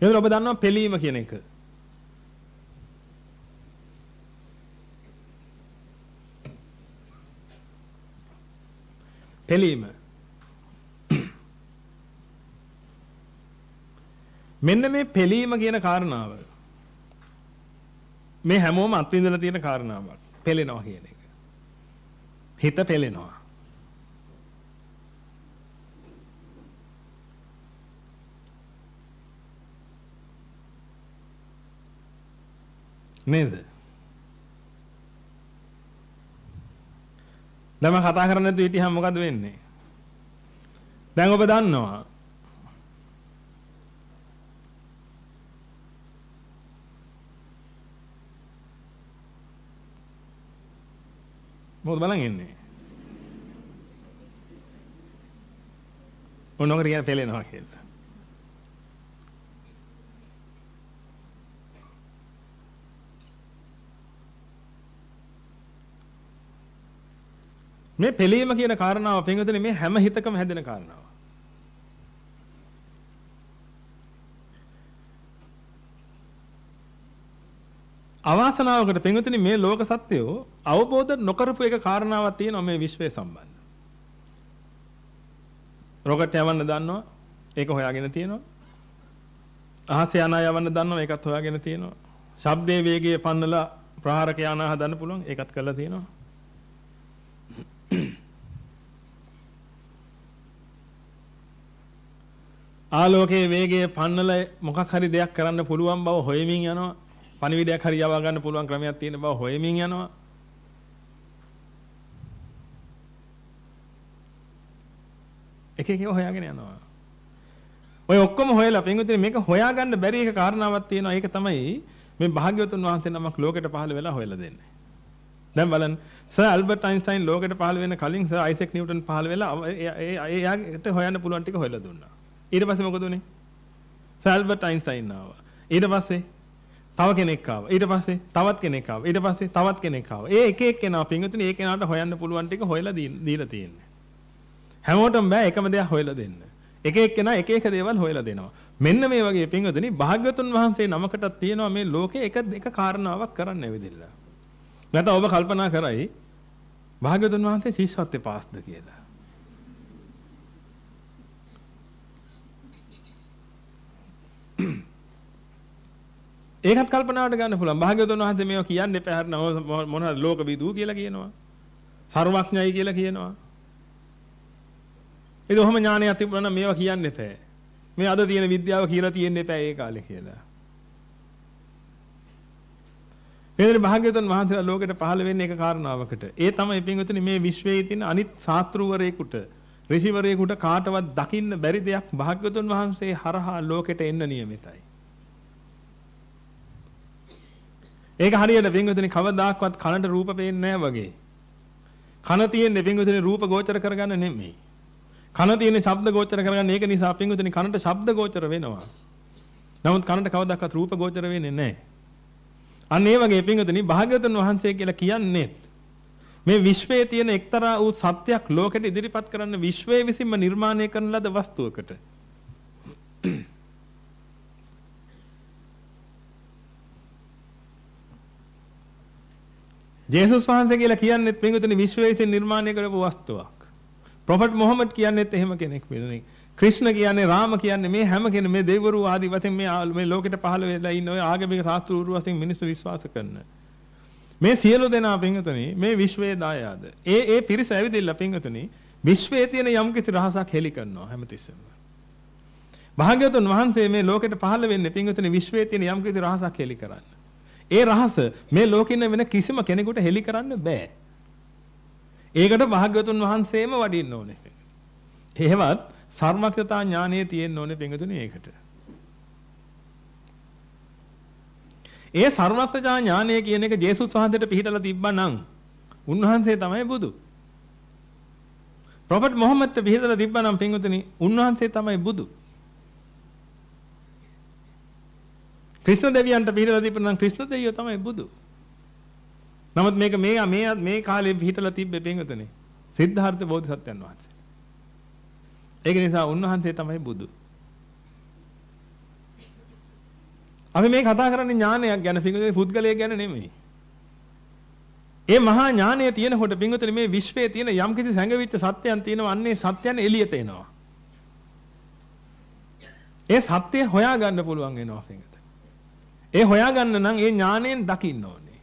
එතන ඔබ දන්නවා පෙලීම කියන එක. පෙළීම මෙන්න මේ පෙළීම කියන කාරණාව මේ හැමෝම අත්විඳලා තියෙන කාරණාවක් පෙළෙනවා කියන එක හිත පෙළෙනවා නේද? දැන් මම කතා කරන්නේ නැතුව හිටියහම මොකද වෙන්නේ? දැන් ඔබ දන්නවා මොකද බලන් ඉන්නේ? ඔන්නෝකට කියන පෙළෙනවා කියලා. මේ පෙළීම කියන කාරණාව පින්වතුනි මේ හැම හිතකම හැදෙන කාරණාව. අවාසනාවකට පින්වතුනි මේ ලෝක සත්‍යෝ අවබෝධ නොකරපු එක කාරණාවක් තියෙනවා මේ විශ්වය සම්බන්ධ. රොකට් යවන්න දන්නවා ඒක හොයාගෙන තියෙනවා. අහස යනා යවන්න දන්නවා ඒකත් හොයාගෙන තියෙනවා. ශබ්දයේ වේගය පන්නලා ප්‍රහාරක යානා හදන්න පුළුවන් ඒකත් කරලා තියෙනවා. ආලෝකයේ වේගය පන්නල මොකක් හරි දෙයක් කරන්න පුළුවන් බව හොයමින් යනවා. පණිවිඩයක් හරි යවා ගන්න පුළුවන් ක්‍රමයක් තියෙන බව හොයමින් යනවා. එක එක හොයාගෙන යනවා. ඔය ඔක්කොම හොයලා පින්විතේ මේක හොයාගන්න බැරි එක කාරණාවක් තියෙනවා. ඒක තමයි මේ භාග්‍යවතුන් වහන්සේ නමක් ලෝකෙට පහළ වෙලා හොයලා දෙන්නේ. දැන් බලන්න සර් ඇල්බර්ට් අයින්ස්ටයින් ලෝකෙට පහළ වෙන කලින් සර් අයිසෙක් නිව්ටන් පහළ වෙලා එයාට හොයන්න පුළුවන් ටික හොයලා දුන්නා. ඊට පස්සේ මොකද උනේ? සර් ඇල්බර්ට් අයින්ස්ටයින් ආවා. ඊට පස්සේ තව කෙනෙක් ආවා. ඊට පස්සේ තවත් කෙනෙක් ආවා. ඊට පස්සේ තවත් කෙනෙක් ආවා. ඒ එක එක කෙනා පින්විතනේ ඒ කෙනාට හොයන්න පුළුවන් ටික හොයලා දීලා තියෙන්නේ. හැමෝටම බෑ එකම දෙයක් හොයලා දෙන්න. එක එක කෙනා එක එක දේවල් හොයලා දෙනවා. මෙන්න මේ වගේ පින්විතනේ භාග්‍යතුන් වහන්සේ නමකට තියෙනවා මේ ලෝකේ එක එක කාරණාවක් කරන්න ඇවිදilla. නැත්නම් ඔබ කල්පනා කරයි භාග්‍යවතුන් වහන්සේ ශිෂ්‍යත්වේ පාස්ද කියලා. ඒකත් කල්පනාවට ගන්න පුළුවන්. භාග්‍යවතුන් වහන්සේ මේවා කියන්නේ පැහැරනවා මොනවද ලෝක විදූ කියලා කියනවා. සර්වඥයි කියලා කියනවා. ඒක ඔහොම ඥානයක් තිබුණා නම් මේවා කියන්න එපා. මේ අද තියෙන විද්‍යාව කියලා තියෙන්න එපා ඒ කාලේ කියලා. මේනි භාග්‍යවතුන් වහන්සේලා ලෝකෙට පහළ වෙන්නේ එක කාරණාවකට. ඒ තමයි පින්වතුනි මේ විශ්වයේ තියෙන අනිත් ශාස්ත්‍රූවරයෙකුට, ඍෂිවරයෙකුට කාටවත් දකින්න බැරි දෙයක් භාග්‍යවතුන් වහන්සේ හරහා ලෝකෙට එන්න නියමිතයි. ඒක හරියට පින්වතුනි කවදාක්වත් කනට රූප පේන්නේ වගේ. කන තියෙන්නේ පින්වතුනි රූප ගෝචර කරගන්න නෙමෙයි. කන තියෙන්නේ ශබ්ද ගෝචර කරගන්න ඒක නිසා පින්වතුනි කනට ශබ්ද ගෝචර වෙනවා. නමුත් කනට කවදාකවත් රූප ගෝචර වෙන්නේ නැහැ. අන්න ඒ වගේ පින්වතුනි භාග්‍යවතුන් වහන්සේ කියලා කියන්නේ මේ විශ්වයේ තියෙන එක්තරා වූ සත්‍යයක් ලෝකෙට ඉදිරිපත් කරන්න විශ්වයේ විසින්ම නිර්මාණය කරන ලද වස්තුවකට ජේසුස් වහන්සේ කියලා කියන්නේත් පින්වතුනි විශ්වයේ විසින් නිර්මාණය කරපු වස්තුවක්. ප්‍රොෆට් මොහමඩ් කියන්නේත් එහෙම කෙනෙක් වෙනුනේ. ක්‍රිෂ්ණ කියන්නේ රාම කියන්නේ මේ හැම කෙනෙම මේ දෙවිවරු ආදී වශයෙන් මේ මේ ලෝකෙට පහළ වෙලා ඉන්න ඔය ආගමික ශාස්ත්‍රූරු වශයෙන් මිනිස්සු විශ්වාස කරන මේ සියලු දෙනා පින්වතුනි මේ විශ්වයේ දායාද ඒ ඒ පිරිස ඇවිදilla පින්වතුනි විශ්වයේ තියෙන යම්කිසි රහසක් හෙලි කරනවා හැමතිස්සෙම භාග්‍යවතුන් වහන්සේ මේ ලෝකෙට පහළ වෙන්නේ පින්වතුනි විශ්වයේ තියෙන යම්කිසි රහසක් හෙලි කරන්න ඒ රහස මේ ලෝකෙින් වෙන කිසිම කෙනෙකුට හෙලි කරන්න බෑ ඒකට භාග්‍යවතුන් වහන්සේම වඩින්න ඕනේ එහෙමත් සර්වඥතා ඥානය තියෙන්න ඕනේ පිංගුතුනේ ඒකට. ඒ සර්වඥතා ඥානය කියන එක ජේසුස් වහන්සේට පිළිහිටලා තිබ්බනම් උන්වහන්සේ තමයි බුදු. ප්‍රොෆෙට් මොහමඩ්ට පිළිහිටලා තිබ්බනම් පිංගුතුනේ උන්වහන්සේ තමයි බුදු. ක්‍රිෂ්ණ දෙවියන්ට පිළිහිටලා තිබ්බනම් ක්‍රිෂ්ණ දෙවියෝ තමයි බුදු. නමුත් මේක මේ මේ මේ කාලේ පිළිහිටලා තිබ්බේ පිංගුතුනේ සිද්ධාර්ථ බෝධිසත්වයන් වහන්සේ ඒක නිසා උන්වහන්සේ තමයි බුදු. අපි මේ කතා කරන්නේ ඥානයක් ගැන පිංගුතුනි පුද්ගලයෙක් ගැන නෙමෙයි. ඒ මහා ඥානය තියෙනකොට පිංගුතුනි මේ විශ්වයේ තියෙන යම්කිසි සැඟවිච්ච සත්‍යයන් තියෙනවා අන්නේ සත්‍යයන් එළියට එනවා. ඒ සත්‍ය හොයාගන්න පුළුවන් වෙනවා පිංගුතුනි. ඒ හොයාගන්න නම් ඒ ඥාණයෙන් දකින්න ඕනේ.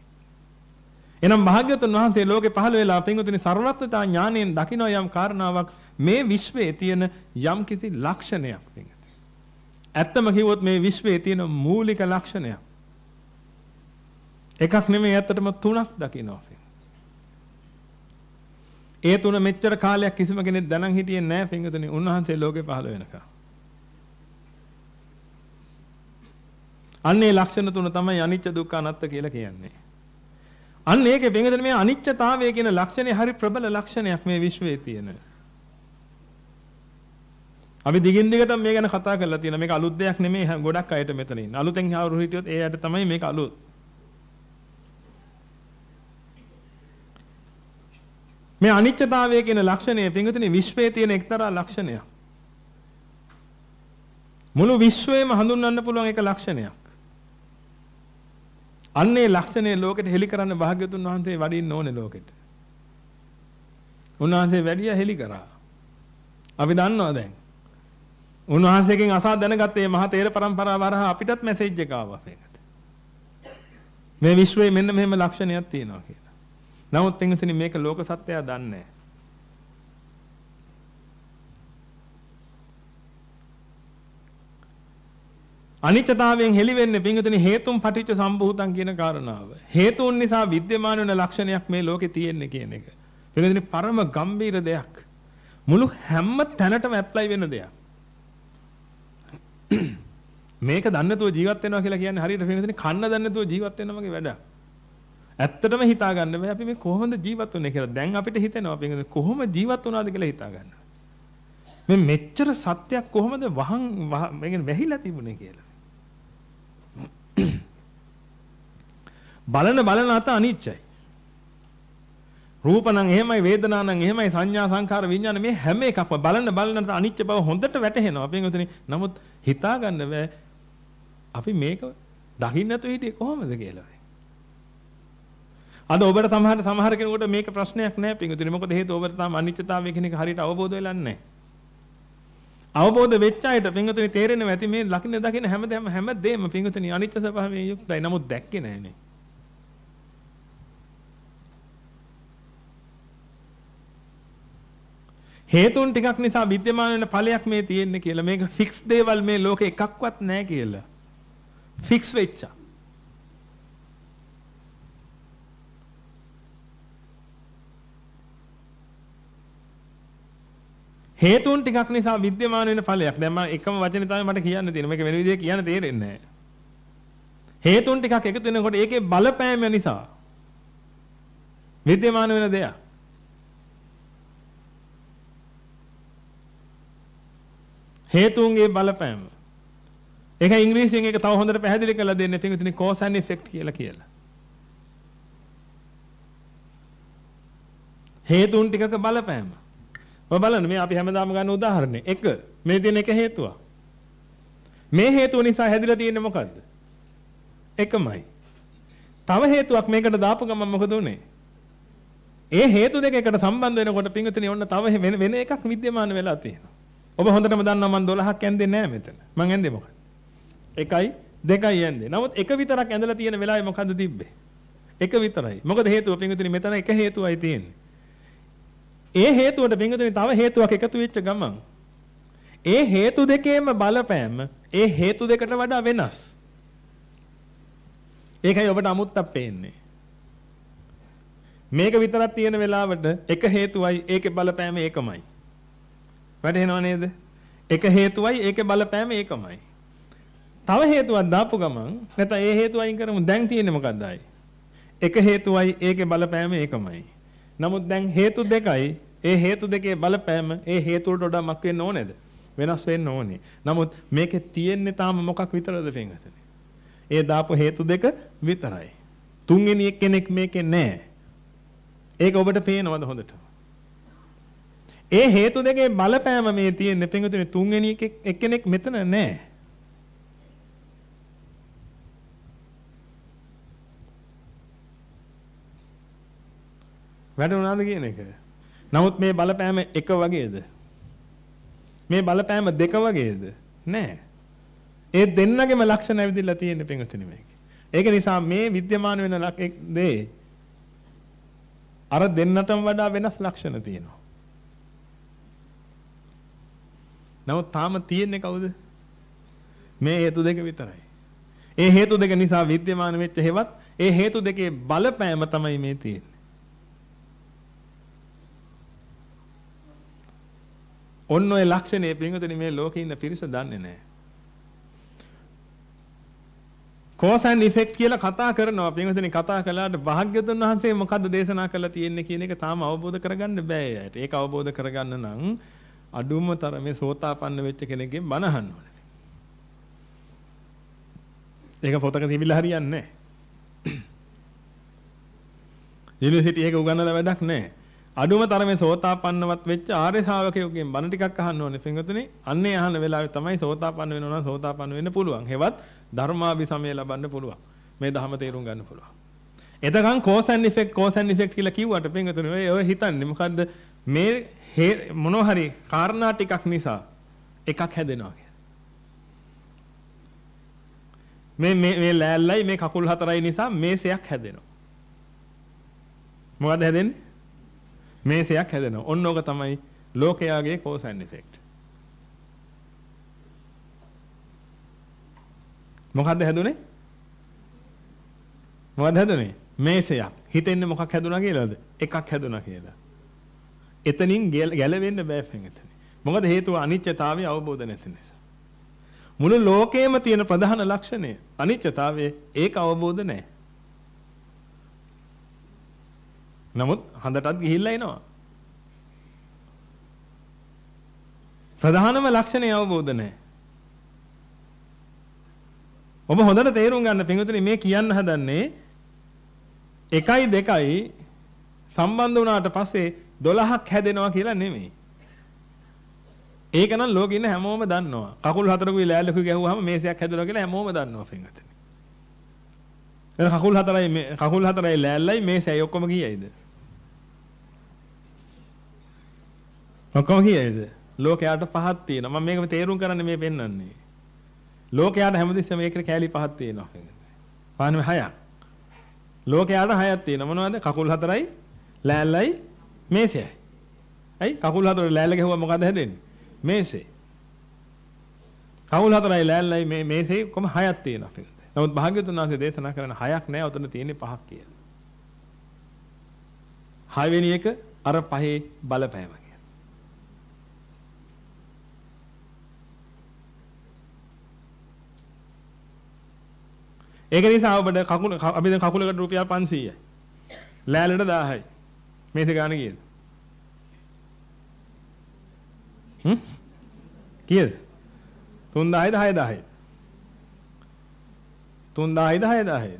එනම් භාග්‍යවතුන් වහන්සේ ලෝකේ පහළ වෙලා පිංගුතුනි සර්වඥතා ඥාණයෙන් දකින්න යම් කාරණාවක් මේ විශ්වයේ තියෙන යම් කිසි ලක්ෂණයක් පිළිගත. ඇත්තම කිව්වොත් මේ විශ්වයේ තියෙන මූලික ලක්ෂණයක්. එකක් නෙමෙයි ඇත්තටම තුනක් දකිනවා. ඒ තුන මෙච්චර කාලයක් කිසිම කෙනෙක් දැනන් හිටියේ නැහැ පින්වතුනි. උන්වහන්සේ ලෝකේ පහළ වෙනකම්. අන්නේ ලක්ෂණ තුන තමයි අනිච්ච දුක්ඛ අනාත්ත කියලා කියන්නේ. අන්න ඒකේ වෙනදෙන මේ අනිච්චතාවය කියන ලක්ෂණය හරි ප්‍රබල ලක්ෂණයක් මේ විශ්වයේ තියෙන. අපි දිගින් දිගටම මේ ගැන කතා කරලා තියෙනවා. මේක අලුත් දෙයක් නෙමෙයි. ගොඩක් අයට මෙතන ඉන්න. අලුතෙන් ආවරු හිටියොත් ඒ අයට තමයි මේක අලුත්. මේ අනිත්‍යතාවය කියන ලක්ෂණය පින්විතනේ විශ්වයේ තියෙන එක්තරා ලක්ෂණයක්. මුළු විශ්වයම හඳුන්වන්න පුළුවන් එක ලක්ෂණයක්. අන්නේ ලක්ෂණය ලෝකෙට හෙළි කරන්න භාග්‍යතුන් වහන්සේ වඩින්න ඕනේ ලෝකෙට. උන්වහන්සේ වැඩිය හෙළි කරා. අපි දන්නවා දැන්. උන්වහන්සේගෙන් අසා දැනගත්තේ මහා තේර පරම්පරාව හරහා අපිටත් මැසේජ් එක ආවා මේකට. මේ විශ්වයේ මෙන්න මෙහෙම ලක්ෂණයක් තියෙනවා කියලා. නමුත් එංගතනි මේක ලෝක සත්‍යය දන්නේ අනිත්‍යතාවයෙන් හෙළි වෙන්නේ පිංගුතුනි හේතුන් පටිච්ච සම්භූතං කියන කාරණාව. හේතුන් නිසා විද්‍යමාන වෙන ලක්ෂණයක් මේ ලෝකේ තියෙන්නේ කියන එක. පිංගුතුනි පරම ගම්බීර දෙයක්. මුළු හැම තැනටම ඇප්ලයි වෙන දෙයක්. මේක දන්නේ නැතුව ජීවත් වෙනවා කියලා කියන්නේ හරියට වෙනදනේ කන්න දන්නේ නැතුව ජීවත් වෙනවා මගේ වැඩ. ඇත්තටම හිතා ගන්න බෑ අපි මේ කොහොමද ජීවත් වෙන්නේ කියලා. දැන් අපිට හිතෙනවා අපි කොහොම ජීවත් වුණාද කියලා හිතා ගන්න. මේ මෙච්චර සත්‍යයක් කොහොමද වහන් මේකෙන් වැහිලා තිබුණේ කියලා. බලන බලන අත අනිච්චයි. රූප නම් එහෙමයි වේදනා නම් එහෙමයි සංඥා සංකාර විඥාන මේ හැම එකක්ම බලන බලන අනිච්ච බව හොඳට වැටහෙනවා. අපි නමුත් හිතා ගන්න බෑ අපි මේක දකින්න නැතුව හිටියේ කොහොමද කියලා. අද ඔබට සමහර සමහර කෙනෙකුට මේක ප්‍රශ්නයක් නෑ පිටුතුනි. මොකද හේතුව ඔබට තාම අනිත්‍යතාවය කියන එක හරියට අවබෝධ වෙලා නැහැ. අවබෝධ වෙච්ච අයට පිටුතුනි තේරෙනවා ඇති මේ ලකින දකින හැමදේම හැමදේම පිටුතුනි අනිත්‍ය ස්වභාවයෙන් යුක්තයි. නමුත් දැක්කේ නෑනේ. හේතුන් ටිකක් නිසා विद्यमान වෙන ඵලයක් මේ තියෙන්නේ කියලා. මේක ෆික්ස් දේවල් මේ ලෝකේ එකක්වත් නැහැ කියලා. ෆික්ස් වෙච්චා. හේතුන් ටිකක් නිසා विद्यमान වෙන ඵලයක්. දැන් මම එකම වචනේ තමයි මට කියන්න තියෙන්නේ. මේක වෙන විදිහට කියන්න තේරෙන්නේ නැහැ. හේතුන් ටිකක් එකතු වෙනකොට ඒකේ බලපෑම නිසා විද්‍යමාන වෙන දෙයක්. හේතුන්ගේ බලපෑම. ඒක ඉංග්‍රීසියෙන් ඒක තව හොඳට පැහැදිලි කරලා දෙන්න පිටින් cause and effect කියලා කියලා. හේතුන් ටිකක බලපෑම. ඔය බලන්න මේ අපි හැමදාම ගන්න උදාහරණේ. එක මේ තියෙන එක හේතුවක්. මේ හේතුව නිසා හැදිලා තියෙන්නේ මොකද්ද? එකමයි. තව හේතුවක් මේකට දාපු ගමන් මොකද උනේ? ඒ හේතු දෙක එකට සම්බන්ධ වෙනකොට පිංගුතුනේ ඔන්න තව වෙන එකක් විද්‍යමාන වෙලා තියෙනවා. ඔබ හොඳටම දන්නවා මම 12ක් ඇන්දෙන්නේ නැහැ මෙතන. මං ඇන්දේ මොකක්ද? එකයි දෙකයි ඇන්දේ. නමුත් එක විතරක් ඇඳලා තියෙන වෙලාවේ මොකද්ද තිබ්බේ? එක විතරයි. මොකද හේතුව පින්විතනි මෙතන එක හේතුවයි තියෙන්නේ. ඒ හේතුවට පින්විතනි තව හේතුවක් එකතු වෙච්ච ගමන් ඒ හේතු දෙකේම බලපෑම ඒ හේතු දෙකට වඩා වෙනස්. ඒකයි ඔබට අමුත්තක් පේන්නේ. මේක විතරක් තියෙන වෙලාවට එක හේතුවයි ඒකේ බලපෑම ඒකමයි. වැටහෙනව නේද? එක හේතුවයි ඒකේ බලපෑම ඒකමයි. තව හේතුවක් දාපු ගමන් නැත්නම් ඒ හේතුව අයින් කරමු දැන් තියෙන්නේ මොකක්ද ආයි? එක හේතුවයි ඒකේ බලපෑම ඒකමයි. නමුත් දැන් හේතු දෙකයි ඒ හේතු දෙකේ බලපෑම ඒ හේතු වලට වඩා මක් වෙන්න ඕනේද? වෙනස් වෙන්න ඕනේ. නමුත් මේකේ තියෙන්නේ තාම මොකක් විතරද පින්වතුනි? ඒ දාපු හේතු දෙක විතරයි. තුන්වෙනි එක්කෙනෙක් මේකේ නැහැ. ඒක ඔබට පේනවද හොඳට? ඒ හේතු දෙකේ බලපෑම මේ තියෙන පිංගුතුනේ තුන්වෙනි එක්කෙනෙක් මෙතන නැහැ. වැටුණාද කියන එක. නමුත් මේ බලපෑම එක වගේද? මේ බලපෑම දෙක වගේද? නැහැ. ඒ දෙන්නගෙම ලක්ෂණ ඇවිදලා තියෙන පිංගුතුනේ මේක. ඒක නිසා මේ විද්‍යමාන වෙන දේ අර දෙන්නටම වඩා වෙනස් ලක්ෂණ තියෙනවා. නමුත් තාම තියෙන්නේ කවුද? මේ හේතු දෙක විතරයි. ඒ හේතු දෙක නිසා විද්‍යමාන වෙච්ච හේවත් ඒ හේතු දෙකේ බලපෑම තමයි මේ තියෙන්නේ. ඔන්න ඔය ලක්ෂණේ පින්වතුනි මේ ලෝකේ ඉන්න පිරිස දන්නේ නැහැ. cause and effect කියලා කතා කරනවා. පින්වතුනි කතා කළාට භාග්‍යවතුන් වහන්සේ මොකද්ද දේශනා කළා තියෙන්නේ කියන එක තාම අවබෝධ කරගන්න බෑ එයාට. ඒක අවබෝධ කරගන්න නම් අඩුම තරමේ සෝතාපන්න වෙච්ච කෙනෙක්ගෙන් බණ අහන්න ඕනේ. ඒක පොතක තිබිලා හරියන්නේ නැහැ. යුනිවර්සිටි එක උගන්වලා වැඩක් නැහැ. අඩුම තරමේ සෝතාපන්නවත් වෙච්ච ආර්ය ශ්‍රාවකයෙකුගෙන් බණ ටිකක් අහන්න ඕනේ පින්වතුනි. අන්නේ අහන වෙලාවේ තමයි සෝතාපන්න වෙනවා නම් සෝතාපන්න වෙන්න පුළුවන්. හෙවත් ධර්මාභිසමය ලබන්න පුළුවන්. මේ ධහම තේරුම් ගන්න පුළුවන්. එතකන් කෝසන් ඉෆෙක්ට් කෝසන් ඉෆෙක්ට් කියලා කිව්වට පින්වතුනි ඔය ඔය හිතන්නේ මොකද්ද මේ මොනවා හරි කාරණා ටිකක් නිසා එකක් හැදෙනවා මේ මේ මේ ලෑල්ලයි මේ කකුල් හතරයි නිසා මේසයක් හැදෙනවා. මොකද හැදෙන්නේ? මේසයක් හැදෙනවා. ඔන්න ඕක තමයි ලෝකයාගේ cause and effect. මොකද්ද හැදුනේ? මොකද්ද හැදුනේ? මේසයක්. හිතෙන්නේ මොකක් හැදුනා කියලාද? එකක් හැදුනා කියලා. එතනින් ගැලවෙන්න බෑ පින්විතනි. මොකද හේතුව අනිත්‍යතාවය අවබෝධ නැති නිසා. මුළු ලෝකේම තියෙන ප්‍රධාන ලක්ෂණය අනිත්‍යතාවය ඒක අවබෝධ නැහැ. නමුත් හඳටත් ගිහිල්ලා එනවා. ප්‍රධානම ලක්ෂණය අවබෝධ නැහැ. ඔබ හොඳට තේරුම් ගන්න පින්විතනි මේ කියන්න හදන්නේ එකයි දෙකයි සම්බන්ධ වුණාට පස්සේ 12ක් හැදෙනවා කියලා නෙමෙයි. ඒක නම් ලෝකේ ඉන්න හැමෝම දන්නවා. කකුල් හතරකුයි ලෑල්ලකුයි ගැහුවාම මේසයක් හැදෙනවා කියලා හැමෝම දන්නවා පින්වත්නි. දැන් කකුල් හතරයි මේ කකුල් හතරයි ලෑල්ලයි මේසයි ඔක්කොම කීයයිද? ඔක්කොම කීයයිද? ලෝකයට පහක් තියෙනවා. මම මේක තේරුම් කරන්න මේ පෙන්වන්නේ. ලෝකයට හැමදෙස්සම ඒකට කෑලි පහක් තියෙනවා. පානම හයක්. ලෝකයට හයක් තියෙනවා. මොනවද? කකුල් හතරයි ලෑල්ලයි මේසෙයි. ඇයි? කකුල් හතර ලෑල්ල ගැහුවා මොකද හැදෙන්නේ? මේසේ. කකුල් හතරයි ලෑල්ලයි මේ මේසේ කොහොම හයක් තියෙනවා අපිට. නමුත් භාග්‍යවතුන් වහන්සේ දේශනා කරන හයක් නෑ උතන තියෙන්නේ පහක් කියලා. හයවෙනි එක අර පහේ බලපෑම කියලා. ඒක නිසා ඔබට කකුල අපි දැන් කකුලකට රුපියල් 500යි. ලෑල්ලට 1000යි. මේස ගාන කීයද? හ්ම්? කීයද? 3000ද 6000ද? 3000ද 6000ද?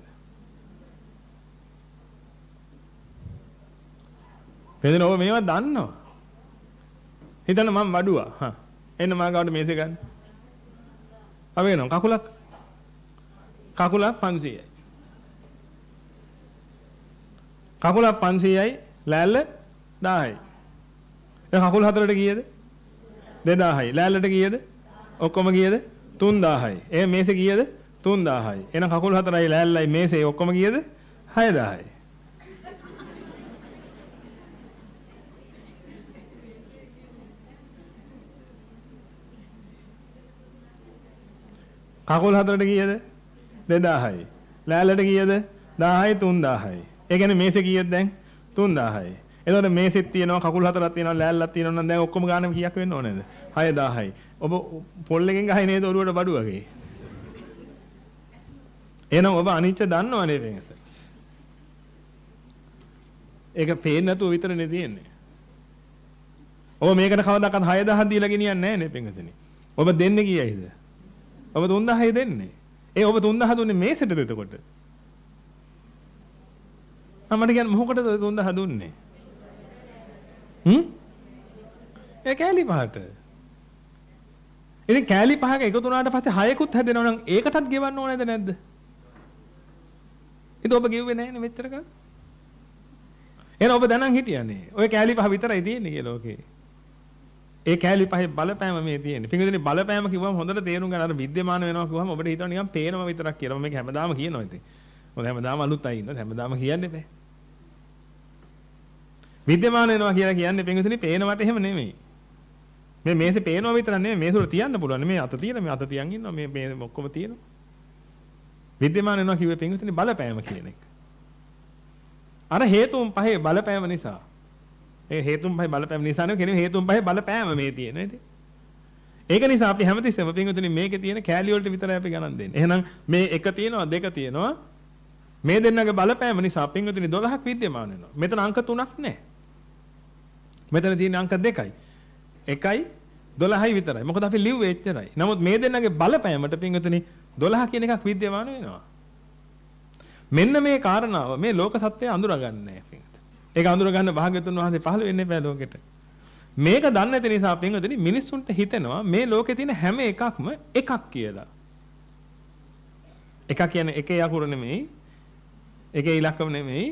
පෙදෙන ඔබ මේවා දන්නවා. හිතන්න මම වඩුවා. හා. එන්න මා ගාවට මේස ගන්න. අපි වෙනවා කකුලක්. කකුලක් 500යි. කකුලක් 500යි ලෑල්ල 1000යි. දැන් කකුල් හතරට කීයද? 2000යි. ලෑල්ලට කීයද? ඔක්කොම කීයද? 3000යි. එහෙනම් මේසේ කීයද? 3000යි. එහෙනම් කකුල් හතරයි ලෑල්ලයි මේසේ ඔක්කොම කීයද? 6000යි. කකුල් හතරට කීයද? 2000යි. ලෑල්ලට කීයද? 1000යි 3000යි. ඒ කියන්නේ මේසේ කීයද දැන්? 3000. 3000යි. එතකොට මේ සෙත් තියෙනවා කකුල් හතරක් තියෙනවා ලෑල්ලක් තියෙනවා නම් දැන් ඔක්කොම ගානම කීයක් වෙන්න ඕනේද? 6000යි. ඔබ පොල් එකෙන් ගහයි නේද ඔරුවට බඩු වගේ? එහෙනම් ඔබ අනිච්ච දන්නවනේ මේකට. ඒක පේන්නේ නැතුව විතරනේ තියෙන්නේ. ඔබ මේකට කවදාකවත් 6000 දීලා ගෙනියන්නේ නැහැ නේ පින්වතුනි. ඔබ දෙන්නේ කීයයිද? ඔබ 3000 දෙන්නේ. ඒ ඔබ 3000 දුන්නේ මේසෙටද එතකොට? මමට කියන්නේ මොකටද ඔය තුන්ද හඳුන්නේ? හ්ම්? ඒ කෑලි පහට. ඉතින් කෑලි පහක එකතු වුණාට පස්සේ හයකුත් හැදෙනවා නම් ඒකටත් ගෙවන්න ඕනේද නැද්ද? ඉතින් ඔබ ගෙව්වේ නැහැ නේ මෙච්චර කාලෙ. එහෙනම් ඔබ දැනන් හිටියනේ. ඔය කෑලි පහ විතරයි තියෙන්නේ කියලා ලෝකේ. ඒ කෑලි පහේ බලපෑම මේ තියෙන්නේ. පිංගුදිනේ බලපෑම කිව්වම හොඳට තේරුම් ගන්න අර විද්‍යමාන වෙනවා කිව්වම ඔබට හිතව නිකන් පේනවා විතරක් කියලා. මම මේක හැමදාම කියනවා ඉතින්. මොකද හැමදාම අලුත් අය ඉන්නවා. හැමදාම කියන්නේ බෑ. විද්‍යමාන වෙනවා කියලා කියන්නේ පින්විතනේ පේනවට එහෙම නෙමෙයි. මේ මේසේ පේනවා විතරක් නෙමෙයි මේස උඩ තියන්න පුළුවන්. මේ අත තියෙන මේ අත තියන් ඉන්නවා මේ මේ ඔක්කොම තියෙනවා. විද්‍යමාන වෙනවා කිව්වේ පින්විතනේ බලපෑම කියන එක. අර හේතුන් පහේ බලපෑම නිසා ඒ හේතුන් පහේ බලපෑම නිසා නෙවෙයි කියන්නේ හේතුන් පහේ බලපෑම මේ තියෙන ඉතින්. ඒක නිසා අපි හැමතිස්සෙම පින්විතනේ මේකේ තියෙන කැලිය වලට විතරයි අපි ගණන් දෙන්නේ. එහෙනම් මේ එක තියෙනවා දෙක තියෙනවා මේ දෙන්නගේ බලපෑම නිසා පින්විතනේ 12ක් විද්‍යමාන වෙනවා. මෙතන අංක 3ක් නැහැ. මෙතන තියෙන අංක දෙකයි. එකයි 12යි විතරයි. මොකද අපි ලිව්වේ එච්චරයි. නමුත් මේ දෙන්නගේ බලපෑමට පින්විතනි 12 කියන එකක් විද්‍යමාන වෙනවා. මෙන්න මේ කාරණාව මේ ලෝක සත්‍යය අඳුරගන්නේ නැහැ ඒක අඳුරගන්න භාග්‍යතුන් වහන්සේ පහළ වෙන්නේ නැහැ ලෝකෙට. මේක දන්නේ නැති නිසා පින්විතනි මිනිස්සුන්ට හිතෙනවා මේ ලෝකේ තියෙන හැම එකක්ම එකක් කියලා. එක කියන්නේ එකේ අකුර නෙමෙයි. එකේ ඉලක්කම නෙමෙයි.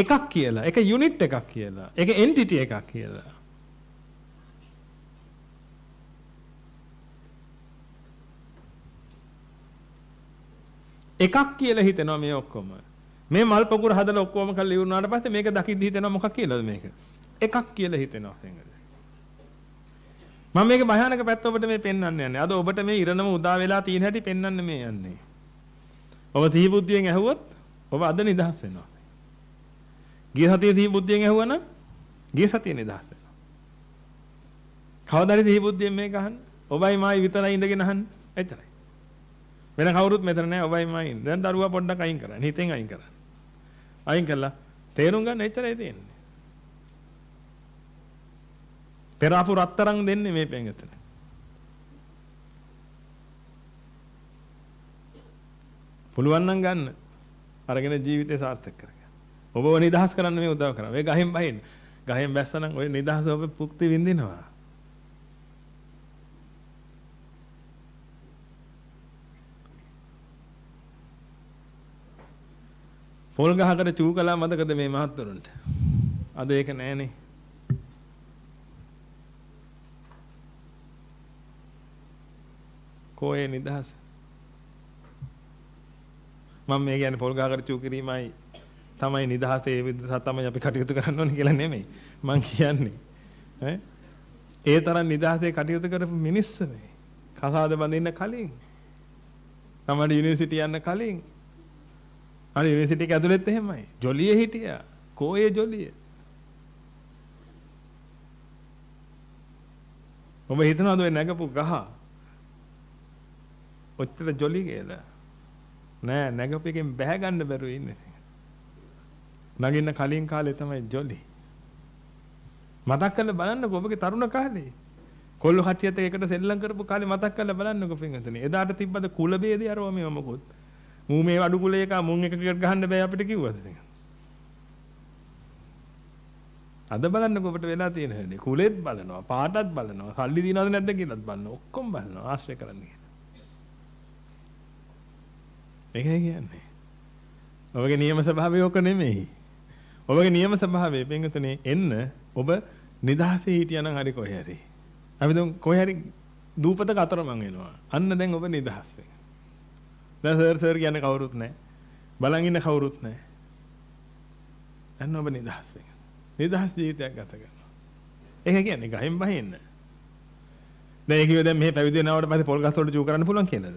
එකක් කියලා. ඒක යුනිට් එකක් කියලා. ඒක එන්ටිටි එකක් කියලා. එකක් කියලා හිතනවා මේ ඔක්කොම. මේ මල් පොකුර හදලා ඔක්කොම කරලා ඉවරනාට පස්සේ මේක දකිද්දි හිතෙනවා මොකක් කියලාද මේක? එකක් කියලා හිතෙනවා සංගල. මම මේක භයානක පැත්ත ඔබට මේ පෙන්වන්න යන්නේ. අද ඔබට මේ ඉරණම උදා වෙලා තියෙන හැටි පෙන්වන්න මේ යන්නේ. ඔබ සිහිබුද්ධියෙන් ඇහුවොත් ඔබ අද නිදහස් වෙනවා. ගිය සතියේ සිහි බුද්ධියෙන් ඇහුවනම් ගිය සතියේ නිදහස් වෙනවා. කවදාද සිහි බුද්ධියෙන් මේක අහන්නේ? ඔබයි මායි විතරයි ඉඳගෙන අහන්නේ. එච්චරයි. වෙන කවුරුත් මෙතන නැහැ ඔබයි මායි. දැන් දරුවා පොඩ්ඩක් අයින් කරන්න. හිතෙන් අයින් කරන්න. අයින් කළා. තේරුම් ගන්න එච්චරයි තියෙන්නේ. පෙර අපු රත්තරන් දෙන්නේ මේ පෙඟතට. පුළුවන් නම් ගන්න. අරගෙන ජීවිතේ සාර්ථක කරගන්න. ඔබව නිදහස් කරන්න මේ උදව් කරනවා. මේ ගහෙන් බහින්න. ගහෙන් බැස්සනම් ඔය නිදහස ඔබ පුක්ති විඳිනවා. පොල් ගහකට චූ කළා මතකද මේ මහත්තුරුන්ට? අද ඒක නෑනේ. කෝයේ නිදහස? මම මේ කියන්නේ පොල් ගහකට චූ කිරීමයි තමයි නිදහස ඒ විදිහට තමයි අපි කටයුතු කරන්න ඕනේ කියලා නෙමෙයි මම කියන්නේ ඈ ඒ තරම් නිදහසේ කටයුතු කරපු මිනිස්සු මේ කසාද බඳින්න කලින් තමයි යුනිවර්සිටි යන්න කලින් අර යුනිවර්සිටි එක ඇතුළෙත් එහෙමයි ජොලිය හිටියා කෝයේ ජොලිය ඔබ හිතනවාද ඔය නැගපු ගහ ඔච්චර ජොලි කියලා නෑ නැගපු එකෙන් බෑ ගන්න බැරුව ඉන්නේ නගින්න කලින් කාලේ තමයි ජොලි. මතක් කරලා බලන්නකො ඔබගේ තරුණ කාලේ. කොල්ල කට්ටියත් ඒකට සෙල්ලම් කරපු කාලේ මතක් කරලා බලන්නකො පින්වතුනි. එදාට තිබ්බද කුල ભેදේ අරව මේව මොකොත්. මූ මේ අඩු කුලේ එක මුන් එක ක්‍රිකට් ගහන්න බෑ අපිට කිව්වද නේද? අද බලන්නකො ඔබට වෙලා තියෙන හැටි. කුලෙත් බලනවා, පාටත් බලනවා, සල්ලි දිනවද නැද්ද කියලාත් බලනවා. ඔක්කොම බලනවා ආශ්‍රය කරන්නේ. මේකයි කියන්නේ. ඔබගේ නියම ස්වභාවය ඔක නෙමෙයි. ඔබගේ නියම ස්වභාවය පින්තුනේ එන්න ඔබ නිදහසේ හිටියනම් හරි කොහේ හරි. අපි දුම් කොහේ හරි දූපත කතරමං එනවා. අන්න දැන් ඔබ නිදහස් වෙනවා. දැන් සර් සර් කියන්නේ කවුරුත් නැහැ. බලන් ඉන්න කවුරුත් නැහැ. දැන් ඔබ නිදහස් වෙනවා. නිදහස් ජීවිතයක් ගත කරනවා. ඒක කියන්නේ ගහෙන් බහින්න. දැන් ඒ කිව්ව දැන් මෙහෙ පැවිදි වෙනවට පස්සේ පොල් ගස් වලට ජූ කරන්න පුළුවන් කියලාද?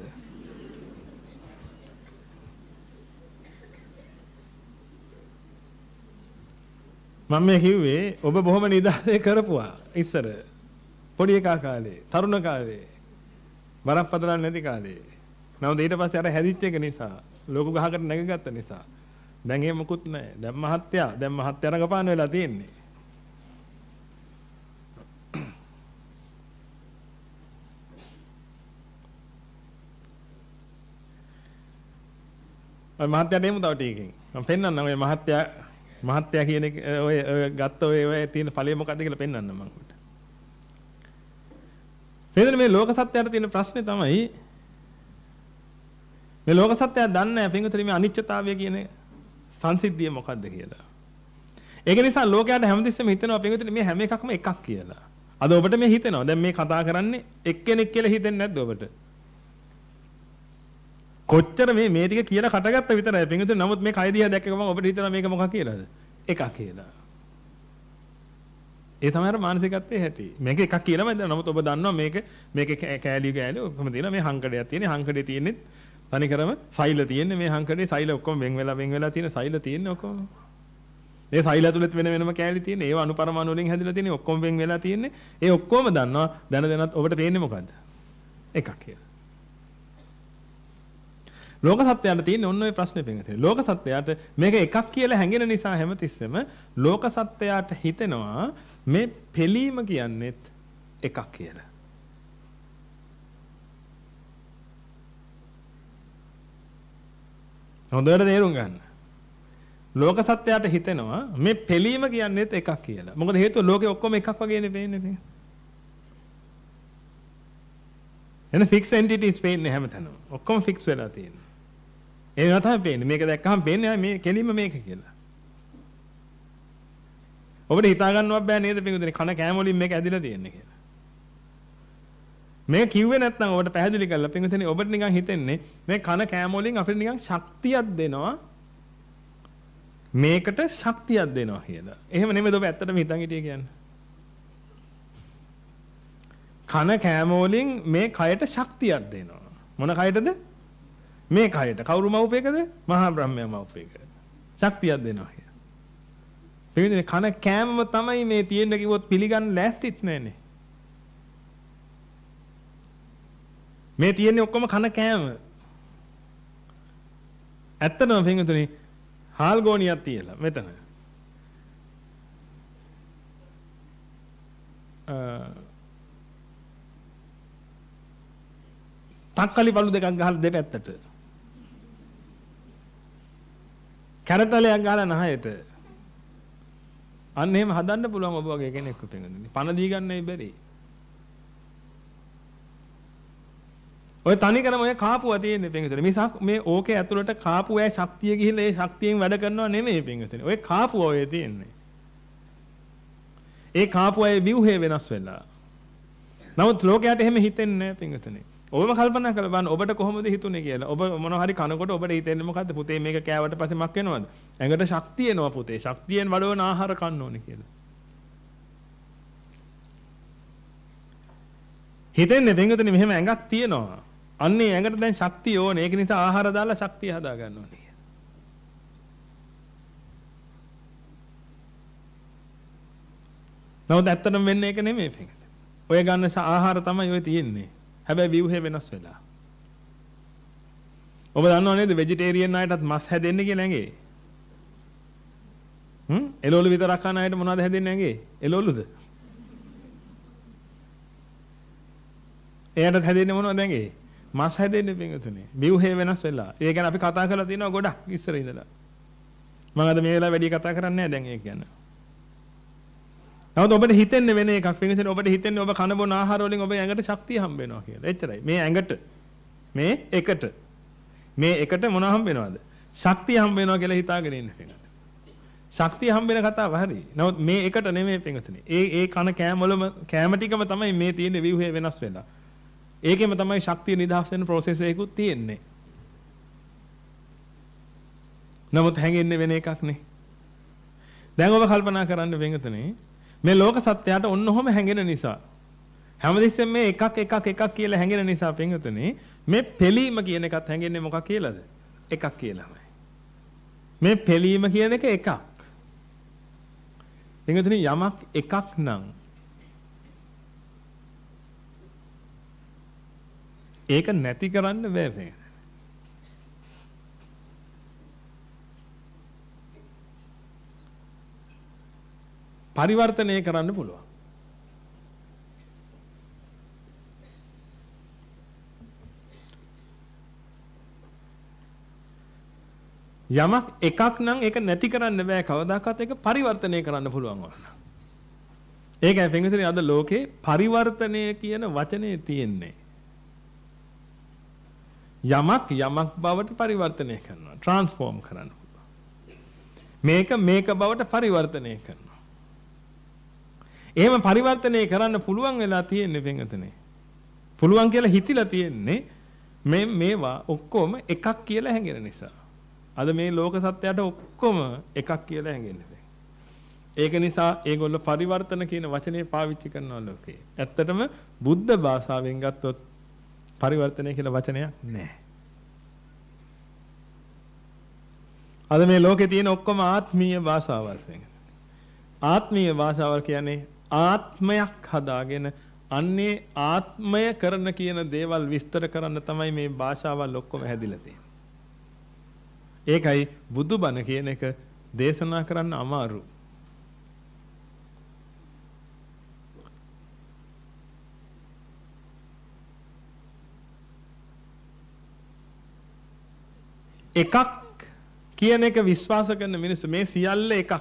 මම මේ කිව්වේ ඔබ බොහොම නිදහසේ කරපුවා ඉස්සර. පොඩි එකා කාලේ, තරුණ කාලේ. බරක් පදලන්නේ නැති කාලේ. නමුත් ඊට පස්සේ අර හැදිච්ච එක නිසා, ලොකු ගහකට නැගගත්ත නිසා දැන් එහෙම මුකුත් නැහැ. දැන් මහත්තයා, දැන් මහත්තයා රඟපාන වෙලා තියෙන්නේ. ඔය මහත්තයාට එමු තව ටිකකින්. මම පෙන්නන්නම් ඔය මහත්තයා මහත්ය කියන ඔය ගත්ත ඔය ඔය තියෙන ඵලය මොකද්ද කියලා පෙන්වන්න මම ඔබට. මෙතන මේ ලෝක සත්‍යයට තියෙන ප්‍රශ්නේ තමයි මේ ලෝක සත්‍යය දන්නේ නැහැ පින්විතරි මේ අනිත්‍යතාවය කියන සංසිද්ධිය මොකද්ද කියලා. ඒක නිසා ලෝකයට හැමතිස්සෙම හිතෙනවා පින්විතරි මේ හැම එකක්ම එකක් කියලා. අද ඔබට මේ හිතෙනවා. දැන් මේ කතා කරන්නේ එක්කෙනෙක් කියලා හිතෙන්නේ නැද්ද ඔබට? කොච්චර මේ මේ ටික කියලා කටගත්ත විතරයි. පින්විතේ නමුත් මේ කය දිහා දැක්කම ඔබට හිතෙනවා මේක මොකක් කියලාද? එකක් කියලා. ඒ තමයි අර මානසිකත්වයේ හැටි. මේක එකක් කියලා මම දන්නවා. නමුත් ඔබ දන්නවා මේක මේක කෑලිය කෑලිය ඔක්කොම තියෙනවා. මේ හංකඩයක් තියෙන. හංකඩේ තියෙන්නේ තනිකරම සෛල තියෙන්නේ. මේ හංකඩේ සෛල ඔක්කොම වෙන් වෙලා වෙන් වෙලා තියෙන සෛල තියෙන්නේ ඔක්කොම. මේ සෛල ඇතුළෙත් වෙන වෙනම කෑලි තියෙන්නේ. ඒව අනුපරමාණු වලින් හැදිලා තියෙන්නේ. ඔක්කොම වෙන් වෙලා තියෙන්නේ. ඒ ඔක්කොම දන්නවා. දැන දැනත් ඔබට පේන්නේ මොකද්ද? එකක් කියලා. ලෝක සත්‍යයට තියෙන ඔන්න ඔය ප්‍රශ්නේ පින්විතනේ. ලෝක සත්‍යයට මේක එකක් කියලා හැඟෙන නිසා හැමතිස්සෙම ලෝක සත්‍යයට හිතෙනවා මේ පෙලීම කියන්නේත් එකක් කියලා. හොඳට තේරුම් ගන්න. ලෝක සත්‍යයට හිතෙනවා මේ පෙලීම කියන්නේත් එකක් කියලා. මොකද හේතුව ලෝකෙ ඔක්කොම එකක් වගේනේ පේන්නේ. එන ෆික්ස් එන්ටිටිස් පේන්නේ හැමතැනම. ඔක්කොම ෆික්ස් වෙලා තියෙනවා. ඒක තමයි පේන්නේ. මේක දැක්කම පේන්නේ මේ කෙලින්ම මේක කියලා. ඔබට හිතා ගන්නවත් බෑ නේද පිඟුදනේ කන කෑම වලින් මේක ඇදිලා තියෙන්නේ කියලා. මේ කිව්වේ නැත්නම් ඔබට පැහැදිලි කරලා පිඟුතනේ ඔබට නිකන් හිතෙන්නේ මේ කන කෑම වලින් අපිට නිකන් ශක්තියක් දෙනවා මේකට ශක්තියක් දෙනවා කියලා. එහෙම නෙමෙයි ඔබ ඇත්තටම හිතන් හිටියේ කියන්නේ. කන කෑම වලින් මේ කයට ශක්තියක් දෙනවා. මොන කයටද? මේ කයට කවුරු මව්පේකද? මහා බ්‍රහ්මයා මව්පේක. ශක්තියක් දෙනවා කියලා. දෙවියනේ කන කෑමම තමයි මේ තියෙන්න කිව්වොත් පිළිගන්න ලෑස්තිත් නැනේ. මේ තියෙන්නේ ඔක්කොම කන කෑම. ඇත්තටම පින්විතනේ හාල් ගෝණියක් තියලා මෙතන. තක්කලි බලු දෙකක් ගහලා දෙපැත්තට කැරටලයක් ගහලා නහයට. අන්න එහෙම හදන්න පුළුවන් ඔබ වගේ කෙනෙක්ව පෙන්වන්නේ. පණ දී ගන්නයි බැරි. ඔය තනිකරම ඔය කාපුව තියෙන්නේ පෙන්වතේ. මේ මේ ඕකේ ඇතුළට කාපුවේ ශක්තිය ගිහිල්ලා ඒ ශක්තියෙන් වැඩ කරනව නෙමෙයි පෙන්වතේ. ඔය කාපුව ඔය තියෙන්නේ. ඒ කාපුවේ ව්‍යුහය වෙනස් වෙලා. නමුත් ලෝකයට එහෙම හිතෙන්නේ නැහැ පෙන්වතේ. ඔබම කල්පනා කරලා බලන්න ඔබට කොහොමද හිතුනේ කියලා. ඔබ මොන හරි කනකොට ඔබට හිතෙන්නේ මොකද්ද? පුතේ මේක කෑවට පස්සේ මක් වෙනවද? ඇඟට ශක්තිය එනවා පුතේ. ශක්තියෙන් වලවන ආහාර කන්න ඕනේ කියලා. හිතෙන්නේ දෙංගතනේ මෙහෙම ඇඟක් තියෙනවා. අන්නේ ඇඟට දැන් ශක්තිය ඕනේ. ඒක නිසා ආහාර දාලා ශක්තිය හදා ගන්න ඕනේ. නමුත් ඇත්තටම වෙන්නේ ඒක නෙමෙයි. ඔය ගන්න ආහාර තමයි ඔය තියෙන්නේ. හැබැයි ව්‍යුහය වෙනස් වෙලා. ඔබ දන්නව නේද ভেජිටේරියන් අයටත් මස් හැදෙන්නේ කියලා ඇඟේ? හ්ම්? එළවලු විතරක් කන අයට මොනවද හැදෙන්නේ ඇඟේ? එළවලුද? එයාටත් හැදෙන්නේ මොනවද ඇඟේ? මස් හැදෙන්නේ පින්වතුනේ. ව්‍යුහය වෙනස් වෙලා. ඒ ගැන අපි කතා කරලා තියෙනවා ගොඩක් ඉස්සර ඉඳලා. මම අද මේ වෙලාව වැඩි කතා කරන්නේ නැහැ දැන් ඒක ගැන. නමුත් ඔබට හිතෙන්නේ වෙන එකක්. වෙනසෙන් ඔබට හිතෙන්නේ ඔබ කන බොන ආහාර වලින් ඔබේ ඇඟට ශක්තිය හම්බ වෙනවා කියලා. එච්චරයි. මේ ඇඟට මේ එකට මේ එකට මොන හම්බ වෙනවද? ශක්තිය හම්බ වෙනවා කියලා හිතාගෙන ඉන්න කෙනා. ශක්තිය හම්බ වෙන කතාව හරි. නමුත් මේ එකට නෙමෙයි පිඟුතුනේ. ඒ ඒ කන කෑමවලම කෑම ටිකම තමයි මේ තියෙන ව්‍යුහය වෙනස් වෙලා. ඒකෙම තමයි ශක්තිය නිදහස් වෙන process එකකුත් තියෙන්නේ. නමුත් හැංගෙන්නේ වෙන එකක් නේ. දැන් ඔබ කල්පනා කරන්න වෙනතනේ මේ ලෝක සත්‍යයට ඔන්න ඔහොම හැංගෙන නිසා හැමදෙස්සෙම මේ එකක් එකක් එකක් කියලා හැංගෙන නිසා පින්වතුනි මේ පෙලීම කියන එකත් හැංගෙන්නේ මොකක් කියලාද? එකක් කියලාමයි. මේ පෙලීම කියන එක එකක්. පින්වතුනි යමක් එකක් නම් ඒක නැති කරන්න බෑ පරිවර්තනය කරන්න පුළුවන්. යමක් එකක් නම් ඒක නැති කරන්න බෑ කවදාකවත් ඒක පරිවර්තනය කරන්න පුළුවන් වුණා. ඒකයි පින්විතනේ අද ලෝකේ පරිවර්තනය කියන වචනේ තියෙන්නේ. යමක් යමක් බවට පරිවර්තනය කරනවා. ට්‍රාන්ස්ෆෝම් කරන්න මේක මේක බවට පරිවර්තනය කරනවා. එහෙම පරිවර්තනය කරන්න පුළුවන් වෙලා තියෙන්නේ වෙනතනේ. පුළුවන් කියලා හිතිලා තියෙන්නේ මේ මේවා ඔක්කොම එකක් කියලා හැඟෙන නිසා. අද මේ ලෝක සත්‍යයට ඔක්කොම එකක් කියලා හැඟෙන්නේ. ඒක නිසා ඒගොල්ලෝ පරිවර්තන කියන වචනේ පාවිච්චි කරනවා ලෝකේ. ඇත්තටම බුද්ධ භාෂාවෙන් ගත්තොත් පරිවර්තනය කියලා වචනයක් නැහැ. අද මේ ලෝකේ තියෙන ඔක්කොම ආත්මීය භාෂාවල්. ආත්මීය භාෂාවල් කියන්නේ ආත්මයක් හදාගෙන අන්නේ ආත්මය කරන කියන දේවල් විස්තර කරන්න තමයි මේ භාෂාවල් ඔක්කොම හැදිලා තියෙන්නේ. ඒකයි බුදුබණ කියන එක දේශනා කරන්න අමාරු. එකක් කියන එක විශ්වාස කරන මිනිස්සු මේ සියල්ල එකක්.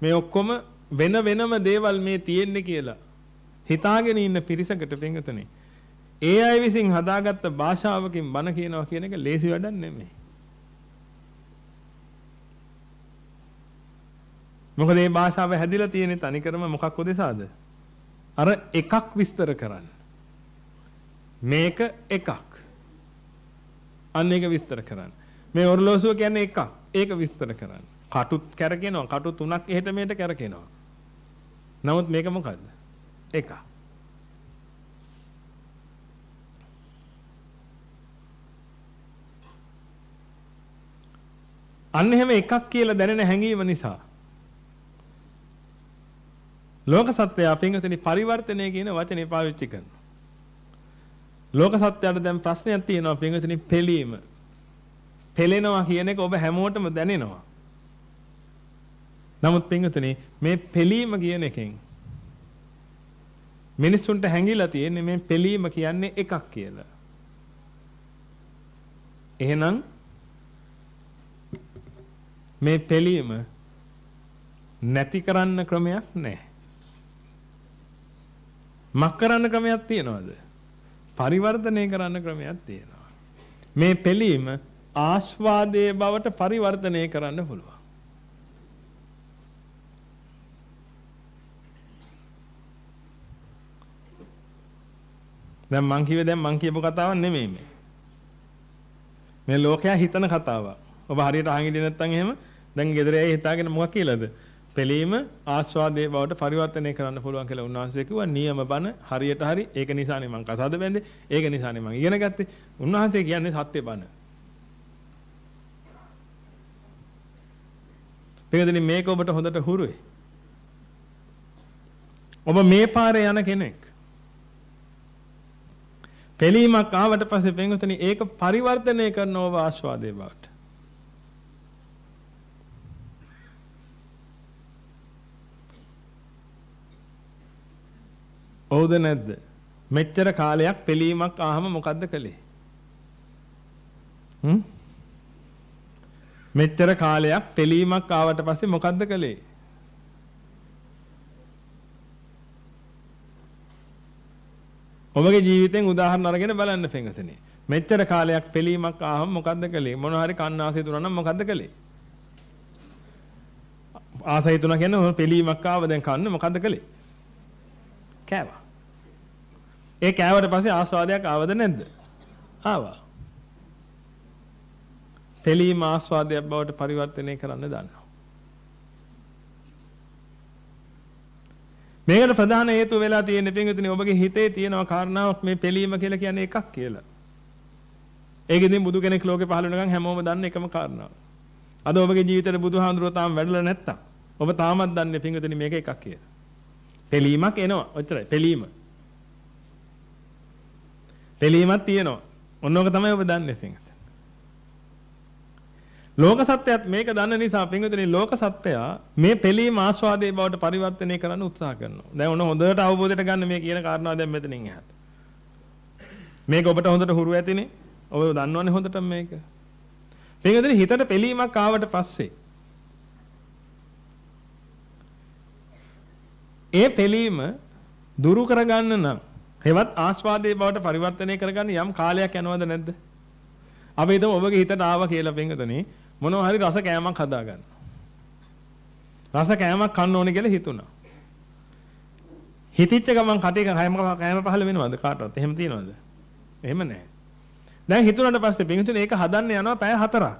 මේ ඔක්කොම වෙන වෙනම දේවල් මේ තියෙන්නේ කියලා හිතාගෙන ඉන්න පිරිසකට පින්වතුනි ඒ අය විසින් හදාගත්ත භාෂාවකින් බන කියනවා කියන එක ලේසි වැඩක් නෙමෙයි මොකද මේ භාෂාව හැදිලා තියෙන්නේ තනිකරම මොකක් උදෙසාද අර එකක් විස්තර කරන්න මේක එකක් අන්න ඒක විස්තර කරන්න මේ ඔරලෝසුව කියන්නේ එකක් ඒක විස්තර කරන්න කටුත් කැරකෙනවා කටු තුනක් එහෙට මෙහෙට කැරකෙනවා නමුත් මේක මොකද්ද? එකක්. අන්න එහෙම එකක් කියලා දැනෙන හැඟීම නිසා ලෝක සත්‍යය පින්විතනි පරිවර්තනය කියන වචනේ පාවිච්චි කරනවා. ලෝක සත්‍යයට දැන් ප්‍රශ්නයක් තියෙනවා පින්විතනි පෙළීම. පෙළෙනවා කියන එක ඔබ හැමෝටම දැනෙනවා. නමුත් පින්වතුනි මේ පෙලීම කියන එකෙන් මිනිස්සුන්ට හැංගිලා තියෙන්නේ මේ පෙලීම කියන්නේ එකක් කියලා. එහෙනම් මේ පෙලීම නැති කරන්න ක්‍රමයක් නැහැ. මක් කරන්න ක්‍රමයක් තියනවාද? පරිවර්තනය කරන්න ක්‍රමයක් තියෙනවා. මේ පෙලීම ආස්වාදයේ බවට පරිවර්තනය කරන්න පුළුවන්. දැන් මං කිව්වේ දැන් මං කියපු කතාවක් නෙමෙයි මේ. මේ ලෝකයා හිතන කතාවක්. ඔබ හරියට අහන් ඉඳි නැත්නම් එහෙම දැන් ගෙදර ඇයි හිතාගෙන මොකක් කියලාද? පෙලීම ආස්වාදයේ බවට පරිවර්තනය කරන්න පුළුවන් කියලා උන්වහන්සේ කිව්වා. නියම බණ හරියට හරි ඒක නිසානේ මං කසාද බැඳේ. ඒක නිසානේ මං ඉගෙන ගත්තේ. උන්වහන්සේ කියන්නේ සත්‍ය බණ. පිළිදෙන මේක ඔබට හොඳට හුරුයි. ඔබ මේ පාරේ යන කෙනෙක්. පෙලීමක් ආවට පස්සේ පෙන්වතනි ඒක පරිවර්තනය කරනව ආස්වාදයේ බවට. ඔව්ද නැද්ද? මෙච්චර කාලයක් පෙලීමක් ආහම මොකද්ද කළේ? හ්ම්? මෙච්චර කාලයක් පෙලීමක් ආවට පස්සේ මොකද්ද කළේ? ඔබගේ ජීවිතෙන් උදාහරණ අරගෙන බලන්න පින්වතනේ. මෙච්චර කාලයක් පිළීමක් ආවම මොකද්ද කළේ? මොන හරි කන්නාසය තුනනම් මොකද්ද කළේ? ආසය තුන කියන්නේ පිළීමක් ආව දැන් කන්න මොකද්ද කළේ? කෑවා. ඒ කෑවට පස්සේ ආස්වාදයක් ආවද නැද්ද? ආවා. පිළීම ආස්වාදයක් බවට පරිවර්තනය කරන්න දන්නවා. මේකට ප්‍රධාන හේතුව වෙලා තියෙන්නේ පින්විතනේ ඔබගේ හිතේ තියෙනවා කාරණාවක් මේ පෙලීම කියලා කියන්නේ එකක් කියලා. ඒක ඉතින් බුදු කෙනෙක් ලෝකේ පහළ වෙනකන් හැමෝම දන්න එකම කාරණාව. අද ඔබගේ ජීවිතේට බුදුහාඳුරෝ තාම වැඩලා නැත්තම් ඔබ තාමත් දන්නේ පින්විතනේ මේක එකක් කියලා. පෙලීමක් එනවා. ඔච්චරයි. පෙලීම. පෙලීමක් තියෙනවා. ඔන්නෝක තමයි ඔබ දන්නේ පින්විත. ලෝක සත්‍යයත් මේක දන්න නිසා පින්විතනි ලෝක සත්‍යයා මේ පෙළීම ආස්වාදයේ බවට පරිවර්තනය කරන්න උත්සාහ කරනවා. දැන් ඔන්න හොඳට අවබෝධයට ගන්න මේ කියන කාරණාව දැන් මෙතනින් එහාට. මේක ඔබට හොඳට හුරු ඇතිනේ. ඔබ දන්නවනේ හොඳට මේක. පින්විතනි හිතට පෙළීමක් ආවට පස්සේ ඒ පෙළීම දුරු කරගන්න නම් හෙවත් ආස්වාදයේ බවට පරිවර්තනය කරගන්න යම් කාලයක් යනවද නැද්ද? අපි හිතමු ඔබගේ හිතට ආවා කියලා වෙන්ගතනේ මොනවා හරි රස කෑමක් හදාගන්න. රස කෑමක් කන්න ඕනේ කියලා හිතුණා. හිතිච්ච ගමන් කටේක හැම කෑම පහල වෙනවද කාටවත්? එහෙම තියනවද? එහෙම නැහැ. දැන් හිතුණාට පස්සේ පින්තුනේ ඒක හදන්න යනවා පැය හතරක්.